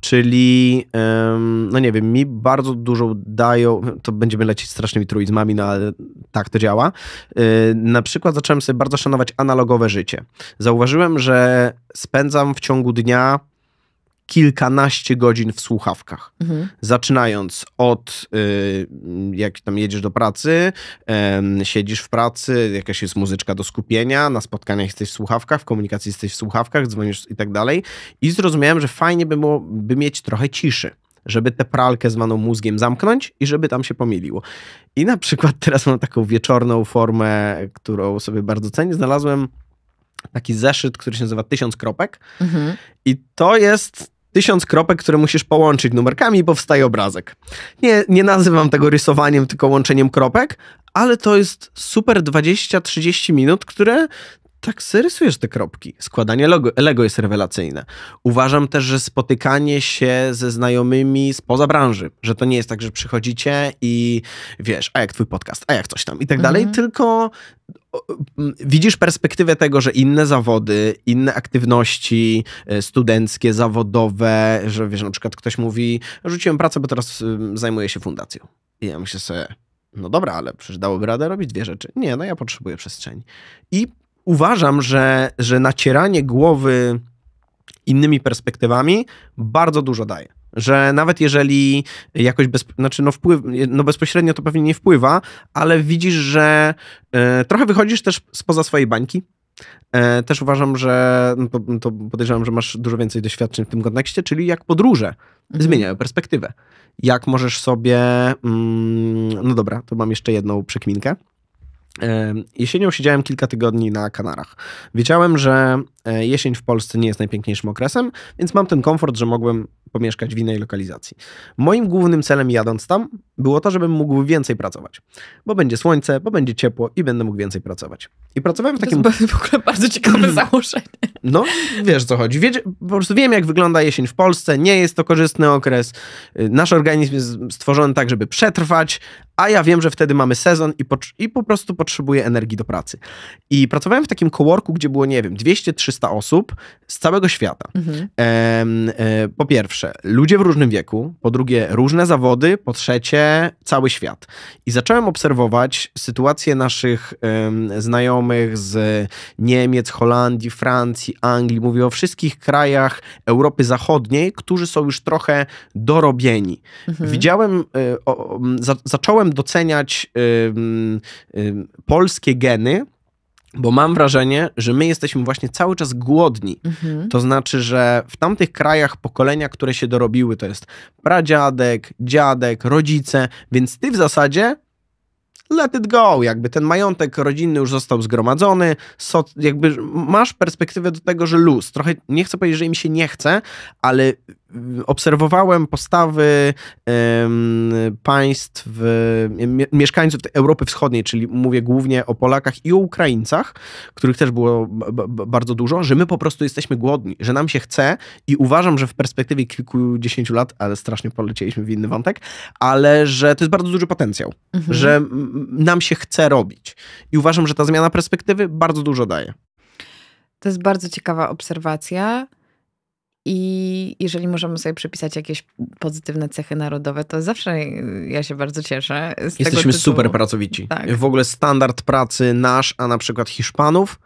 Speaker 1: Czyli, no nie wiem, mi bardzo dużo dają, to będziemy lecieć strasznymi truizmami, no ale tak to działa. Yy, na przykład zacząłem sobie bardzo szanować analogowe życie. Zauważyłem, że spędzam w ciągu dnia kilkanaście godzin w słuchawkach. Mhm. Zaczynając od, y, jak tam jedziesz do pracy, y, siedzisz w pracy, jakaś jest muzyczka do skupienia, na spotkaniach jesteś w słuchawkach, w komunikacji jesteś w słuchawkach, dzwonisz i tak dalej. I zrozumiałem, że fajnie by było, by mieć trochę ciszy żeby tę pralkę zwaną mózgiem zamknąć i żeby tam się pomiliło. I na przykład teraz mam taką wieczorną formę, którą sobie bardzo cenię. Znalazłem taki zeszyt, który się nazywa Tysiąc Kropek. Mhm. I to jest tysiąc kropek, które musisz połączyć numerkami i powstaje obrazek. Nie, nie nazywam tego rysowaniem, tylko łączeniem kropek, ale to jest super 20-30 minut, które tak sobie rysujesz te kropki. Składanie logo, Lego jest rewelacyjne. Uważam też, że spotykanie się ze znajomymi spoza branży, że to nie jest tak, że przychodzicie i wiesz, a jak twój podcast, a jak coś tam i tak dalej, mhm. tylko widzisz perspektywę tego, że inne zawody, inne aktywności e, studenckie, zawodowe, że wiesz, na przykład ktoś mówi, rzuciłem pracę, bo teraz zajmuję się fundacją. I ja myślę sobie, no dobra, ale przecież dałoby radę robić dwie rzeczy. Nie, no ja potrzebuję przestrzeni. I uważam, że, że nacieranie głowy innymi perspektywami bardzo dużo daje. Że nawet jeżeli jakoś bez, znaczy no wpływ, no bezpośrednio to pewnie nie wpływa, ale widzisz, że y, trochę wychodzisz też spoza swojej bańki, e, też uważam, że no to, to, podejrzewam, że masz dużo więcej doświadczeń w tym kontekście, czyli jak podróże mhm. zmieniają perspektywę. Jak możesz sobie. Mm, no dobra, to mam jeszcze jedną przekminkę. Jesienią siedziałem kilka tygodni na Kanarach. Wiedziałem, że e, jesień w Polsce nie jest najpiękniejszym okresem, więc mam ten komfort, że mogłem pomieszkać w innej lokalizacji. Moim głównym celem jadąc tam było to, żebym mógł więcej pracować. Bo będzie słońce, bo będzie ciepło i będę mógł więcej pracować. I pracowałem w takim... To jest w ogóle bardzo ciekawe założenie. No, wiesz co chodzi. Wiecie, po prostu wiem, jak wygląda jesień w Polsce. Nie jest to korzystny okres. Nasz organizm jest stworzony tak, żeby przetrwać, a ja wiem, że wtedy mamy sezon i, po, i po prostu potrzebuję energii do pracy. I pracowałem w takim coworku, gdzie było, nie wiem, 200-300 osób z całego świata. Mhm. E, e, po pierwsze, ludzie w różnym wieku, po drugie, różne zawody, po trzecie, cały świat. I zacząłem obserwować sytuację naszych e, znajomych z Niemiec, Holandii, Francji, Anglii. Mówię o wszystkich krajach Europy Zachodniej, którzy są już trochę dorobieni. Mhm. Widziałem, e, o, za, zacząłem zacząłem doceniać polskie geny, bo mam wrażenie, że my jesteśmy właśnie cały czas głodni. Mhm. To znaczy, że w tamtych krajach pokolenia, które się dorobiły, to jest pradziadek, dziadek, rodzice, więc ty w zasadzie let it go, jakby ten majątek rodzinny już został zgromadzony, so, jakby masz perspektywę do tego, że luz, trochę nie chcę powiedzieć, że im się nie chce, ale obserwowałem postawy państw, mieszkańców Europy Wschodniej, czyli mówię głównie o Polakach i o Ukraińcach, których też było bardzo dużo, że my po prostu jesteśmy głodni, że nam się chce i uważam, że w perspektywie kilkudziesięciu lat, ale strasznie polecieliśmy w inny wątek, ale że to jest bardzo duży potencjał, mhm. że nam się chce robić. I uważam, że ta zmiana perspektywy bardzo dużo daje.
Speaker 2: To jest bardzo ciekawa obserwacja. I jeżeli możemy sobie przypisać jakieś pozytywne cechy narodowe, to zawsze ja się bardzo cieszę. Jesteśmy super
Speaker 1: pracowici. Tak. W ogóle standard pracy nasz, a na przykład Hiszpanów,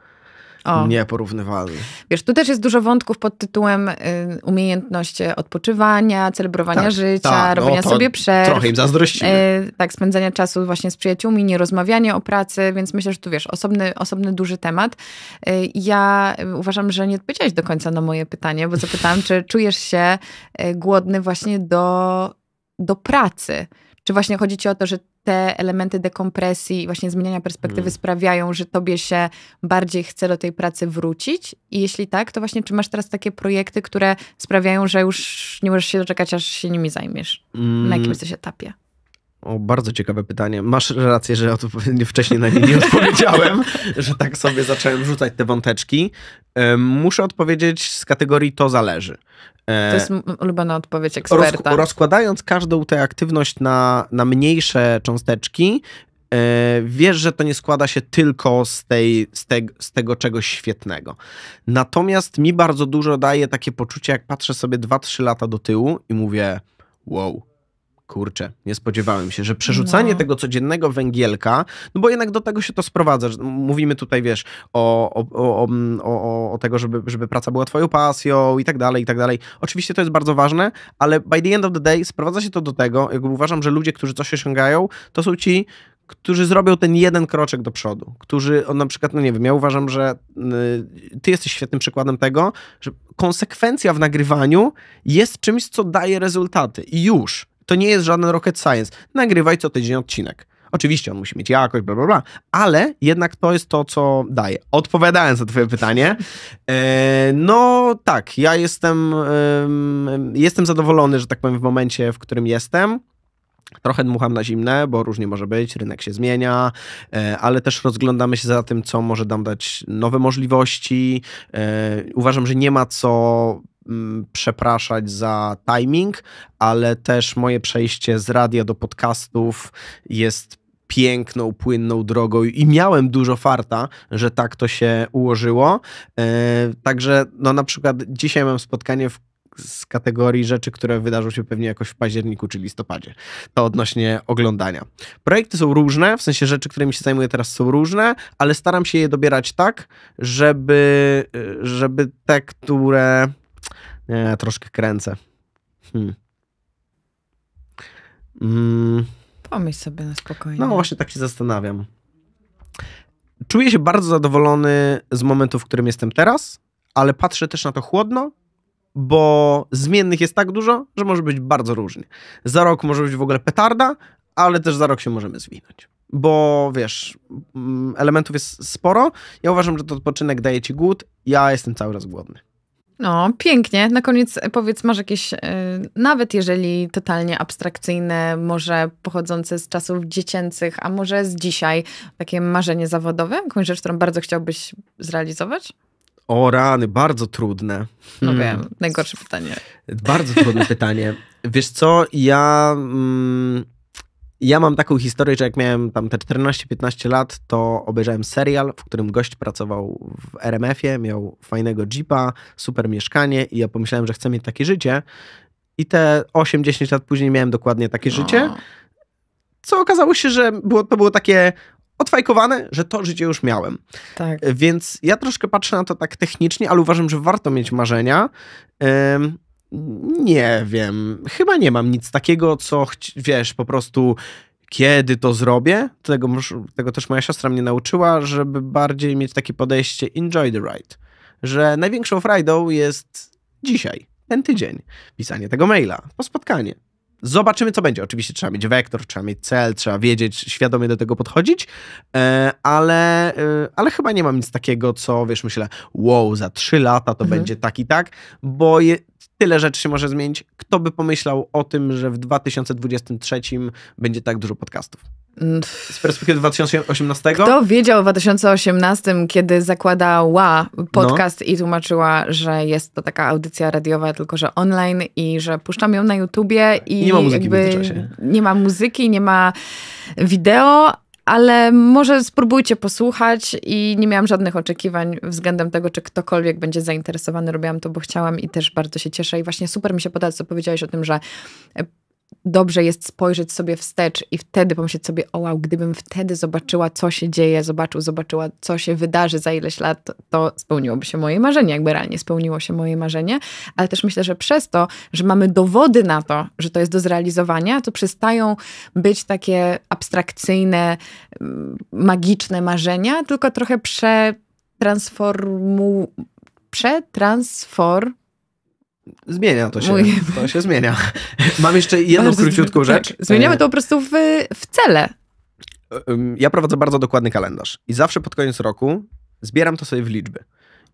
Speaker 1: o. Nieporównywalny.
Speaker 2: Wiesz, tu też jest dużo wątków pod tytułem y, odpoczywania, celebrowania tak, życia, tak, no robienia no, sobie przerw. Trochę im zazdrościmy. Y, tak, spędzania czasu właśnie z przyjaciółmi, nierozmawianie o pracy, więc myślę, że tu wiesz, osobny, osobny duży temat. Y, ja uważam, że nie odpowiedziałeś do końca na moje pytanie, bo zapytałam, czy czujesz się y, głodny właśnie do, do pracy czy właśnie chodzi ci o to, że te elementy dekompresji i właśnie zmieniania perspektywy hmm. sprawiają, że tobie się bardziej chce do tej pracy wrócić? I jeśli tak, to właśnie czy masz teraz takie projekty, które sprawiają, że już nie możesz się doczekać, aż się nimi zajmiesz? Hmm. Na mm. jakimś coś etapie?
Speaker 1: O, bardzo ciekawe pytanie. Masz rację, że wcześniej na nie nie odpowiedziałem, że tak sobie zacząłem rzucać te wąteczki. Muszę odpowiedzieć z kategorii to zależy. E, to
Speaker 2: jest ulubiona odpowiedź eksperta. Rozk
Speaker 1: rozkładając każdą tę aktywność na, na mniejsze cząsteczki, e, wiesz, że to nie składa się tylko z, tej, z, te, z, tego czegoś świetnego. Natomiast mi bardzo dużo daje takie poczucie, jak patrzę sobie 2-3 lata do tyłu i mówię, wow, kurczę, nie spodziewałem się, że przerzucanie no. tego codziennego węgielka, no bo jednak do tego się to sprowadza. Mówimy tutaj, wiesz, o, o, o, o, o tego, żeby, żeby praca była twoją pasją i tak dalej, i tak dalej. Oczywiście to jest bardzo ważne, ale by the end of the day sprowadza się to do tego, jak uważam, że ludzie, którzy coś osiągają, to są ci, którzy zrobią ten jeden kroczek do przodu, którzy on na przykład, no nie wiem, ja uważam, że y, ty jesteś świetnym przykładem tego, że konsekwencja w nagrywaniu jest czymś, co daje rezultaty i już. To nie jest żaden rocket science. Nagrywaj co tydzień odcinek. Oczywiście on musi mieć jakość, bla, bla, bla, ale jednak to jest to, co daje. Odpowiadając na twoje pytanie, e, no tak, ja jestem, jestem zadowolony, że tak powiem, w momencie, w którym jestem. Trochę dmucham na zimne, bo różnie może być, rynek się zmienia, e, ale też rozglądamy się za tym, co może nam dać nowe możliwości. E, uważam, że nie ma co Mm, przepraszać za timing, ale też moje przejście z radia do podcastów jest piękną, płynną drogą i miałem dużo farta, że tak to się ułożyło. E, także no na przykład dzisiaj mam spotkanie w, z kategorii rzeczy, które wydarzą się pewnie jakoś w październiku czy listopadzie. To odnośnie oglądania. Projekty są różne, w sensie rzeczy, którymi się zajmuję teraz są różne, ale staram się je dobierać tak, żeby, e, żeby te, które nie, troszkę kręcę. Hmm. Mm.
Speaker 2: Pomyśl sobie na spokojnie. No właśnie, tak się
Speaker 1: zastanawiam. Czuję się bardzo zadowolony z momentu, w którym jestem teraz, ale patrzę też na to chłodno, bo zmiennych jest tak dużo, że może być bardzo różnie. Za rok może być w ogóle petarda, ale też za rok się możemy zwinąć. Bo wiesz, mm, elementów jest sporo. Ja uważam, że to odpoczynek daje ci głód. Ja jestem cały raz głodny.
Speaker 2: No, pięknie. Na koniec e, powiedz, masz jakieś, yy, nawet jeżeli totalnie abstrakcyjne, może pochodzące z czasów dziecięcych, a może z dzisiaj, takie marzenie zawodowe? Jakąś rzecz, którą bardzo chciałbyś zrealizować?
Speaker 1: O rany, bardzo trudne. No hmm. wiem, najgorsze pytanie. Bardzo trudne pytanie. Wiesz co, ja... Mm ja mam taką historię, że jak miałem tam te 14-15 lat, to obejrzałem serial, w którym gość pracował w RMF-ie, miał fajnego jeepa, super mieszkanie i ja pomyślałem, że chcę mieć takie życie. I te 8-10 lat później miałem dokładnie takie no. życie, co okazało się, że było, to było takie odfajkowane, że to życie już miałem. Tak. Więc ja troszkę patrzę na to tak technicznie, ale uważam, że warto mieć marzenia. Nie wiem. Chyba nie mam nic takiego, co wiesz, po prostu kiedy to zrobię. Tego, tego też moja siostra mnie nauczyła, żeby bardziej mieć takie podejście enjoy the ride. Że największą frajdą jest dzisiaj, ten tydzień, pisanie tego maila, po spotkanie, Zobaczymy, co będzie. Oczywiście trzeba mieć wektor, trzeba mieć cel, trzeba wiedzieć, świadomie do tego podchodzić, e, ale, e, ale chyba nie mam nic takiego, co wiesz, myślę, wow, za trzy lata to mhm. będzie tak i tak, bo je, tyle rzeczy się może zmienić. Kto by pomyślał o tym, że w 2023 będzie tak dużo podcastów? Z perspektywy 2018? Kto
Speaker 2: wiedział w 2018, kiedy zakładała podcast no. i tłumaczyła, że jest to taka audycja radiowa, tylko że online i że puszczam ją na YouTubie i, nie ma muzyki w czasie. Nie ma muzyki, nie ma wideo, ale może spróbujcie posłuchać i nie miałam żadnych oczekiwań względem tego, czy ktokolwiek będzie zainteresowany. Robiłam to, bo chciałam i też bardzo się cieszę i właśnie super mi się podoba, co powiedziałeś o tym, że dobrze jest spojrzeć sobie wstecz i wtedy pomyśleć sobie, o wow, gdybym wtedy zobaczyła, co się dzieje, zobaczył, zobaczyła, co się wydarzy za ileś lat, to spełniłoby się moje marzenie, jakby realnie spełniło się moje marzenie, ale też myślę, że przez to, że mamy dowody na to, że to jest do zrealizowania, to przestają być takie abstrakcyjne, mm, magiczne marzenia, tylko trochę przetransformu... przetransform
Speaker 1: Zmienia to się. Mój... To się zmienia. Mam jeszcze jedną bardzo króciutką tak, rzecz. Zmieniamy e, to
Speaker 2: po prostu w, w cele.
Speaker 1: Ja prowadzę bardzo dokładny kalendarz i zawsze pod koniec roku zbieram to sobie w liczby.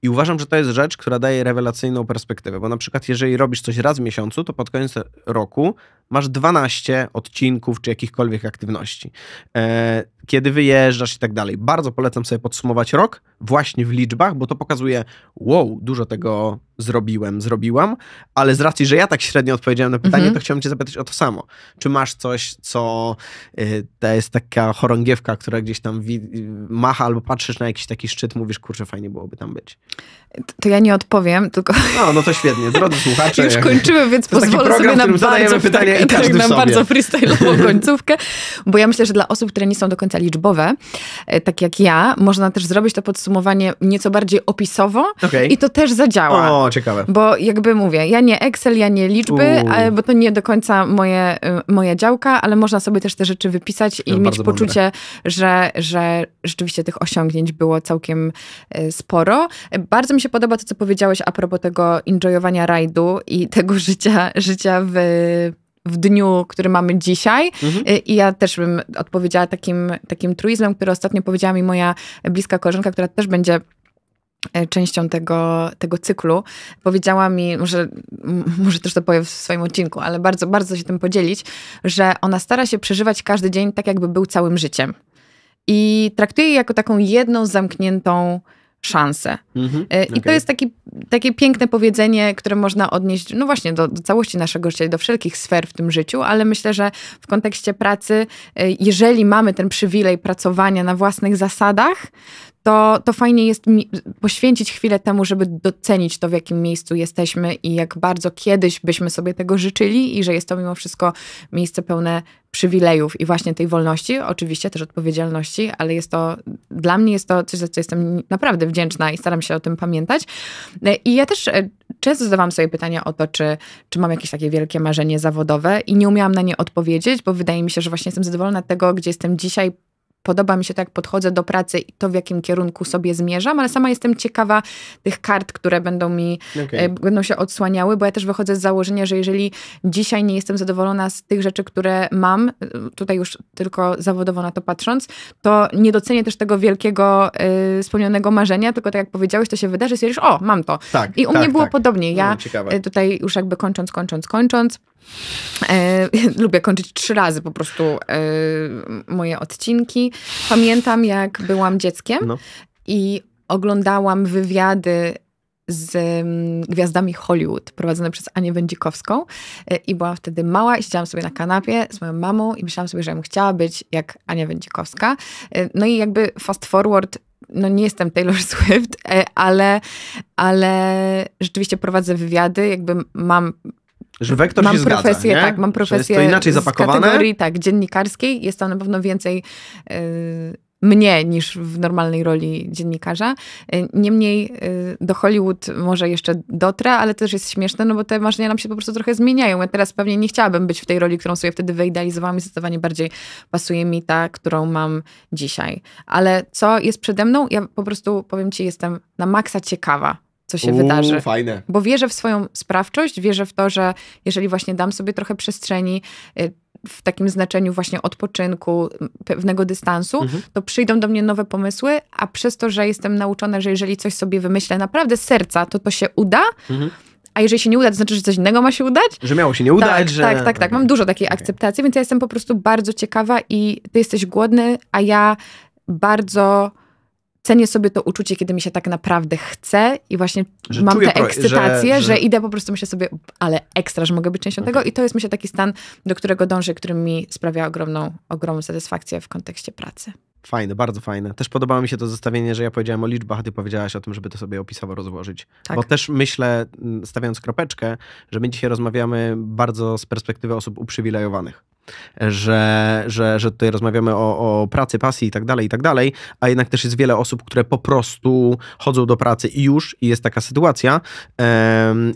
Speaker 1: I uważam, że to jest rzecz, która daje rewelacyjną perspektywę, bo na przykład jeżeli robisz coś raz w miesiącu, to pod koniec roku masz 12 odcinków czy jakichkolwiek aktywności. E, kiedy wyjeżdżasz i tak dalej. Bardzo polecam sobie podsumować rok właśnie w liczbach, bo to pokazuje wow, dużo tego zrobiłem, zrobiłam, ale z racji, że ja tak średnio odpowiedziałem na pytanie, mhm. to chciałem cię zapytać o to samo. Czy masz coś, co y, to jest taka chorągiewka, która gdzieś tam macha albo patrzysz na jakiś taki szczyt, mówisz, kurczę, fajnie byłoby tam być.
Speaker 2: To ja nie odpowiem, tylko...
Speaker 1: No, no to świetnie, drodzy słuchacze. Już kończymy, więc pozwolę program, sobie na bardzo, zadajemy pytania tak, i każdy tak, nam bardzo freestyle'ową
Speaker 2: końcówkę, bo ja myślę, że dla osób, które nie są do końca liczbowe, e, tak jak ja, można też zrobić to podsumowanie nieco bardziej opisowo okay. i to też zadziała. O, ciekawe. Bo jakby mówię, ja nie Excel, ja nie liczby, e, bo to nie do końca moje, e, moja działka, ale można sobie też te rzeczy wypisać i mieć poczucie, że, że rzeczywiście tych osiągnięć było całkiem e, sporo. Bardzo mi się podoba to, co powiedziałeś a propos tego enjoyowania rajdu i tego życia, życia w w dniu, który mamy dzisiaj. Mhm. I ja też bym odpowiedziała takim, takim truizmem, który ostatnio powiedziała mi moja bliska koleżanka, która też będzie E, częścią tego, tego cyklu, powiedziała mi, może, może też to powiem w swoim odcinku, ale bardzo, bardzo się tym podzielić, że ona stara się przeżywać każdy dzień tak, jakby był całym życiem. I traktuje je jako taką jedną zamkniętą szansę. Mm -hmm. I okay. to jest taki, takie piękne powiedzenie, które można odnieść, no właśnie, do, do, całości naszego życia i do wszelkich sfer w tym życiu, ale myślę, że w kontekście pracy, e, jeżeli mamy ten przywilej pracowania na własnych zasadach, to, to fajnie jest poświęcić chwilę temu, żeby docenić to, w jakim miejscu jesteśmy i jak bardzo kiedyś byśmy sobie tego życzyli, i że jest to mimo wszystko miejsce pełne przywilejów i właśnie tej wolności, oczywiście też odpowiedzialności, ale jest to, dla mnie jest to coś, za co jestem naprawdę wdzięczna i staram się o tym pamiętać. E, I ja też e, często zadawałam sobie pytania o to, czy, czy mam jakieś takie wielkie marzenie zawodowe i nie umiałam na nie odpowiedzieć, bo wydaje mi się, że właśnie jestem zadowolona tego, gdzie jestem dzisiaj, podoba mi się tak, podchodzę do pracy i to w jakim kierunku sobie zmierzam, ale sama jestem ciekawa tych kart, które będą mi, okay. E, będą się odsłaniały, bo ja też wychodzę z założenia, że jeżeli dzisiaj nie jestem zadowolona z tych rzeczy, które mam, e, tutaj już tylko zawodowo na to patrząc, to nie docenię też tego wielkiego y, e, spełnionego marzenia, tylko tak jak powiedziałeś, to się wydarzy, stwierdzisz, o, mam to. Tak, I u tak, mnie było tak. podobnie. Ja no, tutaj już jakby kończąc, kończąc, kończąc, E, lubię kończyć trzy razy po prostu e, moje odcinki. Pamiętam, jak byłam dzieckiem no. i oglądałam wywiady z mm, gwiazdami Hollywood, prowadzone przez Anię Wędzikowską. E, I byłam wtedy mała i siedziałam sobie na kanapie z moją mamą i myślałam sobie, że bym chciała być jak Ania Wędzikowska. No i jakby fast forward no nie jestem Taylor Swift, ale, ale rzeczywiście prowadzę wywiady, jakby mam
Speaker 1: że wektor mam się profesję, zgadza, nie? Tak, mam profesję jest to inaczej zapakowane. z kategorii tak,
Speaker 2: dziennikarskiej. Jest to na pewno więcej y, mnie niż w normalnej roli dziennikarza. Y, niemniej y, do Hollywood może jeszcze dotrę, ale też jest śmieszne, no bo te marzenia nam się po prostu trochę zmieniają. Ja teraz pewnie nie chciałabym być w tej roli, którą sobie wtedy wyidealizowałam i zdecydowanie bardziej pasuje mi ta, którą mam dzisiaj. Ale co jest przede mną? Ja po prostu powiem ci, jestem na maksa ciekawa co się Uuu, wydarzy. Fajne. Bo wierzę w swoją sprawczość, wierzę w to, że jeżeli właśnie dam sobie trochę przestrzeni, y, w takim znaczeniu właśnie odpoczynku, pewnego dystansu, mhm. to przyjdą do mnie nowe pomysły, a przez to, że jestem nauczona, że jeżeli coś sobie wymyślę naprawdę z serca, to to się uda. Mhm. A jeżeli się nie uda, to znaczy, że coś innego ma się udać?
Speaker 1: Że miało się nie udać, tak, że... Tak, tak,
Speaker 2: tak. Mam dużo takiej okay. akceptacji, więc ja jestem po prostu bardzo ciekawa i ty jesteś głodny, a ja bardzo cenię sobie to uczucie, kiedy mi się tak naprawdę chce i właśnie że mam tę ekscytację, że, że... że, idę po prostu myślę sobie, ale ekstra, że mogę być częścią okay. tego i to jest myślę taki stan, do którego dążę, który mi sprawia ogromną, ogromną satysfakcję w kontekście pracy.
Speaker 1: Fajne, bardzo fajne. Też podobało mi się to zestawienie, że ja powiedziałem o liczbach, a ty powiedziałaś o tym, żeby to sobie opisowo rozłożyć. Tak. Bo też myślę, mm, stawiając kropeczkę, że my dzisiaj rozmawiamy bardzo z perspektywy osób uprzywilejowanych że, że, że tutaj rozmawiamy o, o pracy, pasji i tak dalej, i tak dalej, a jednak też jest wiele osób, które po prostu chodzą do pracy i już i jest taka sytuacja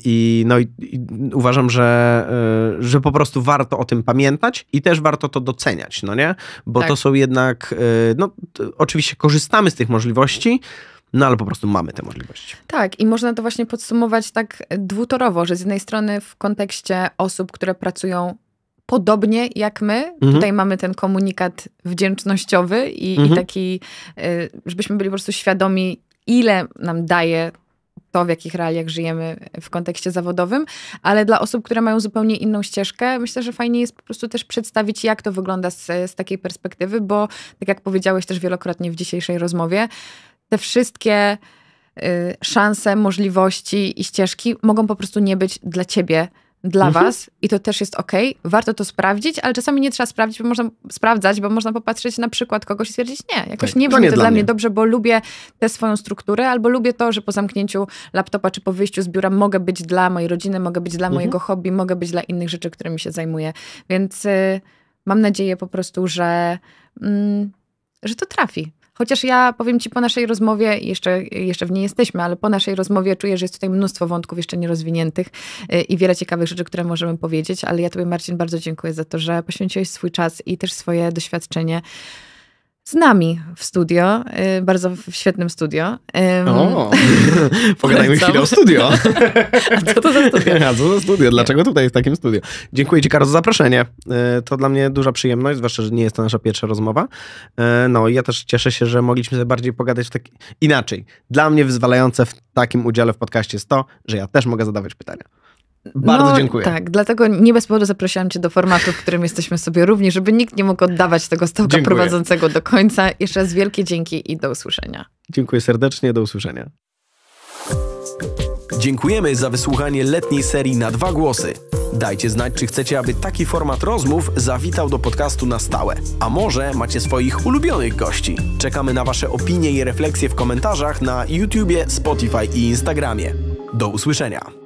Speaker 1: i, no, i, i uważam, że, e, że po prostu warto o tym pamiętać i też warto to doceniać, no nie? Bo tak. to są jednak, e, no oczywiście korzystamy z tych możliwości, no ale po prostu mamy te możliwości.
Speaker 2: Tak, i można to właśnie podsumować tak dwutorowo, że z jednej strony w kontekście osób, które pracują podobnie jak my. Mhm. Tutaj mamy ten komunikat wdzięcznościowy i, mhm. i taki, y, żebyśmy byli po prostu świadomi, ile nam daje to, w jakich realiach żyjemy w kontekście zawodowym, ale dla osób, które mają zupełnie inną ścieżkę, myślę, że fajnie jest po prostu też przedstawić, jak to wygląda z, z takiej perspektywy, bo tak jak powiedziałeś też wielokrotnie w dzisiejszej rozmowie, te wszystkie y, szanse, możliwości i ścieżki mogą po prostu nie być dla ciebie dla mhm. was i to też jest ok, warto to sprawdzić, ale czasami nie trzeba sprawdzić, bo można sprawdzać, bo można popatrzeć na przykład kogoś i stwierdzić, nie, jakoś tak, nie brzmi to, no to dla mnie dobrze, bo lubię tę swoją strukturę, albo lubię to, że po zamknięciu laptopa czy po wyjściu z biura mogę być dla mojej rodziny, mogę być dla mhm. mojego hobby, mogę być dla innych rzeczy, którymi się zajmuję. Więc y, mam nadzieję po prostu, że, mm, że to trafi. Chociaż ja powiem Ci po naszej rozmowie, jeszcze, jeszcze w niej jesteśmy, ale po naszej rozmowie czuję, że jest tutaj mnóstwo wątków jeszcze nierozwiniętych y, i wiele ciekawych rzeczy, które możemy powiedzieć, ale ja Tobie Marcin bardzo dziękuję za to, że poświęciłeś swój czas i też swoje doświadczenie z nami w studio, y, bardzo w świetnym studio. O, pogadajmy chwilę
Speaker 1: o studio. A co to za studio? A co za studio? Dlaczego tutaj jest takim studio? Dziękuję Ci, Karo, za zaproszenie. Y, to dla mnie duża przyjemność, zwłaszcza, że nie jest to nasza pierwsza rozmowa. Y, no i ja też cieszę się, że mogliśmy sobie bardziej pogadać tak inaczej. Dla mnie wyzwalające w takim udziale w podcaście jest to, że ja też mogę zadawać pytania. Bardzo no, dziękuję. Tak,
Speaker 2: dlatego nie bez powodu zaprosiłam Cię do formatu, w którym jesteśmy sobie równi, żeby nikt nie mógł oddawać tego stołka dziękuję. prowadzącego do końca. Jeszcze raz wielkie dzięki i do usłyszenia.
Speaker 1: Dziękuję serdecznie, do usłyszenia. Dziękujemy za wysłuchanie letniej serii na dwa głosy. Dajcie znać, czy chcecie, aby taki format rozmów zawitał do podcastu na stałe. A może macie swoich ulubionych gości? Czekamy na Wasze opinie i refleksje w komentarzach na YouTubie, Spotify i Instagramie. Do usłyszenia.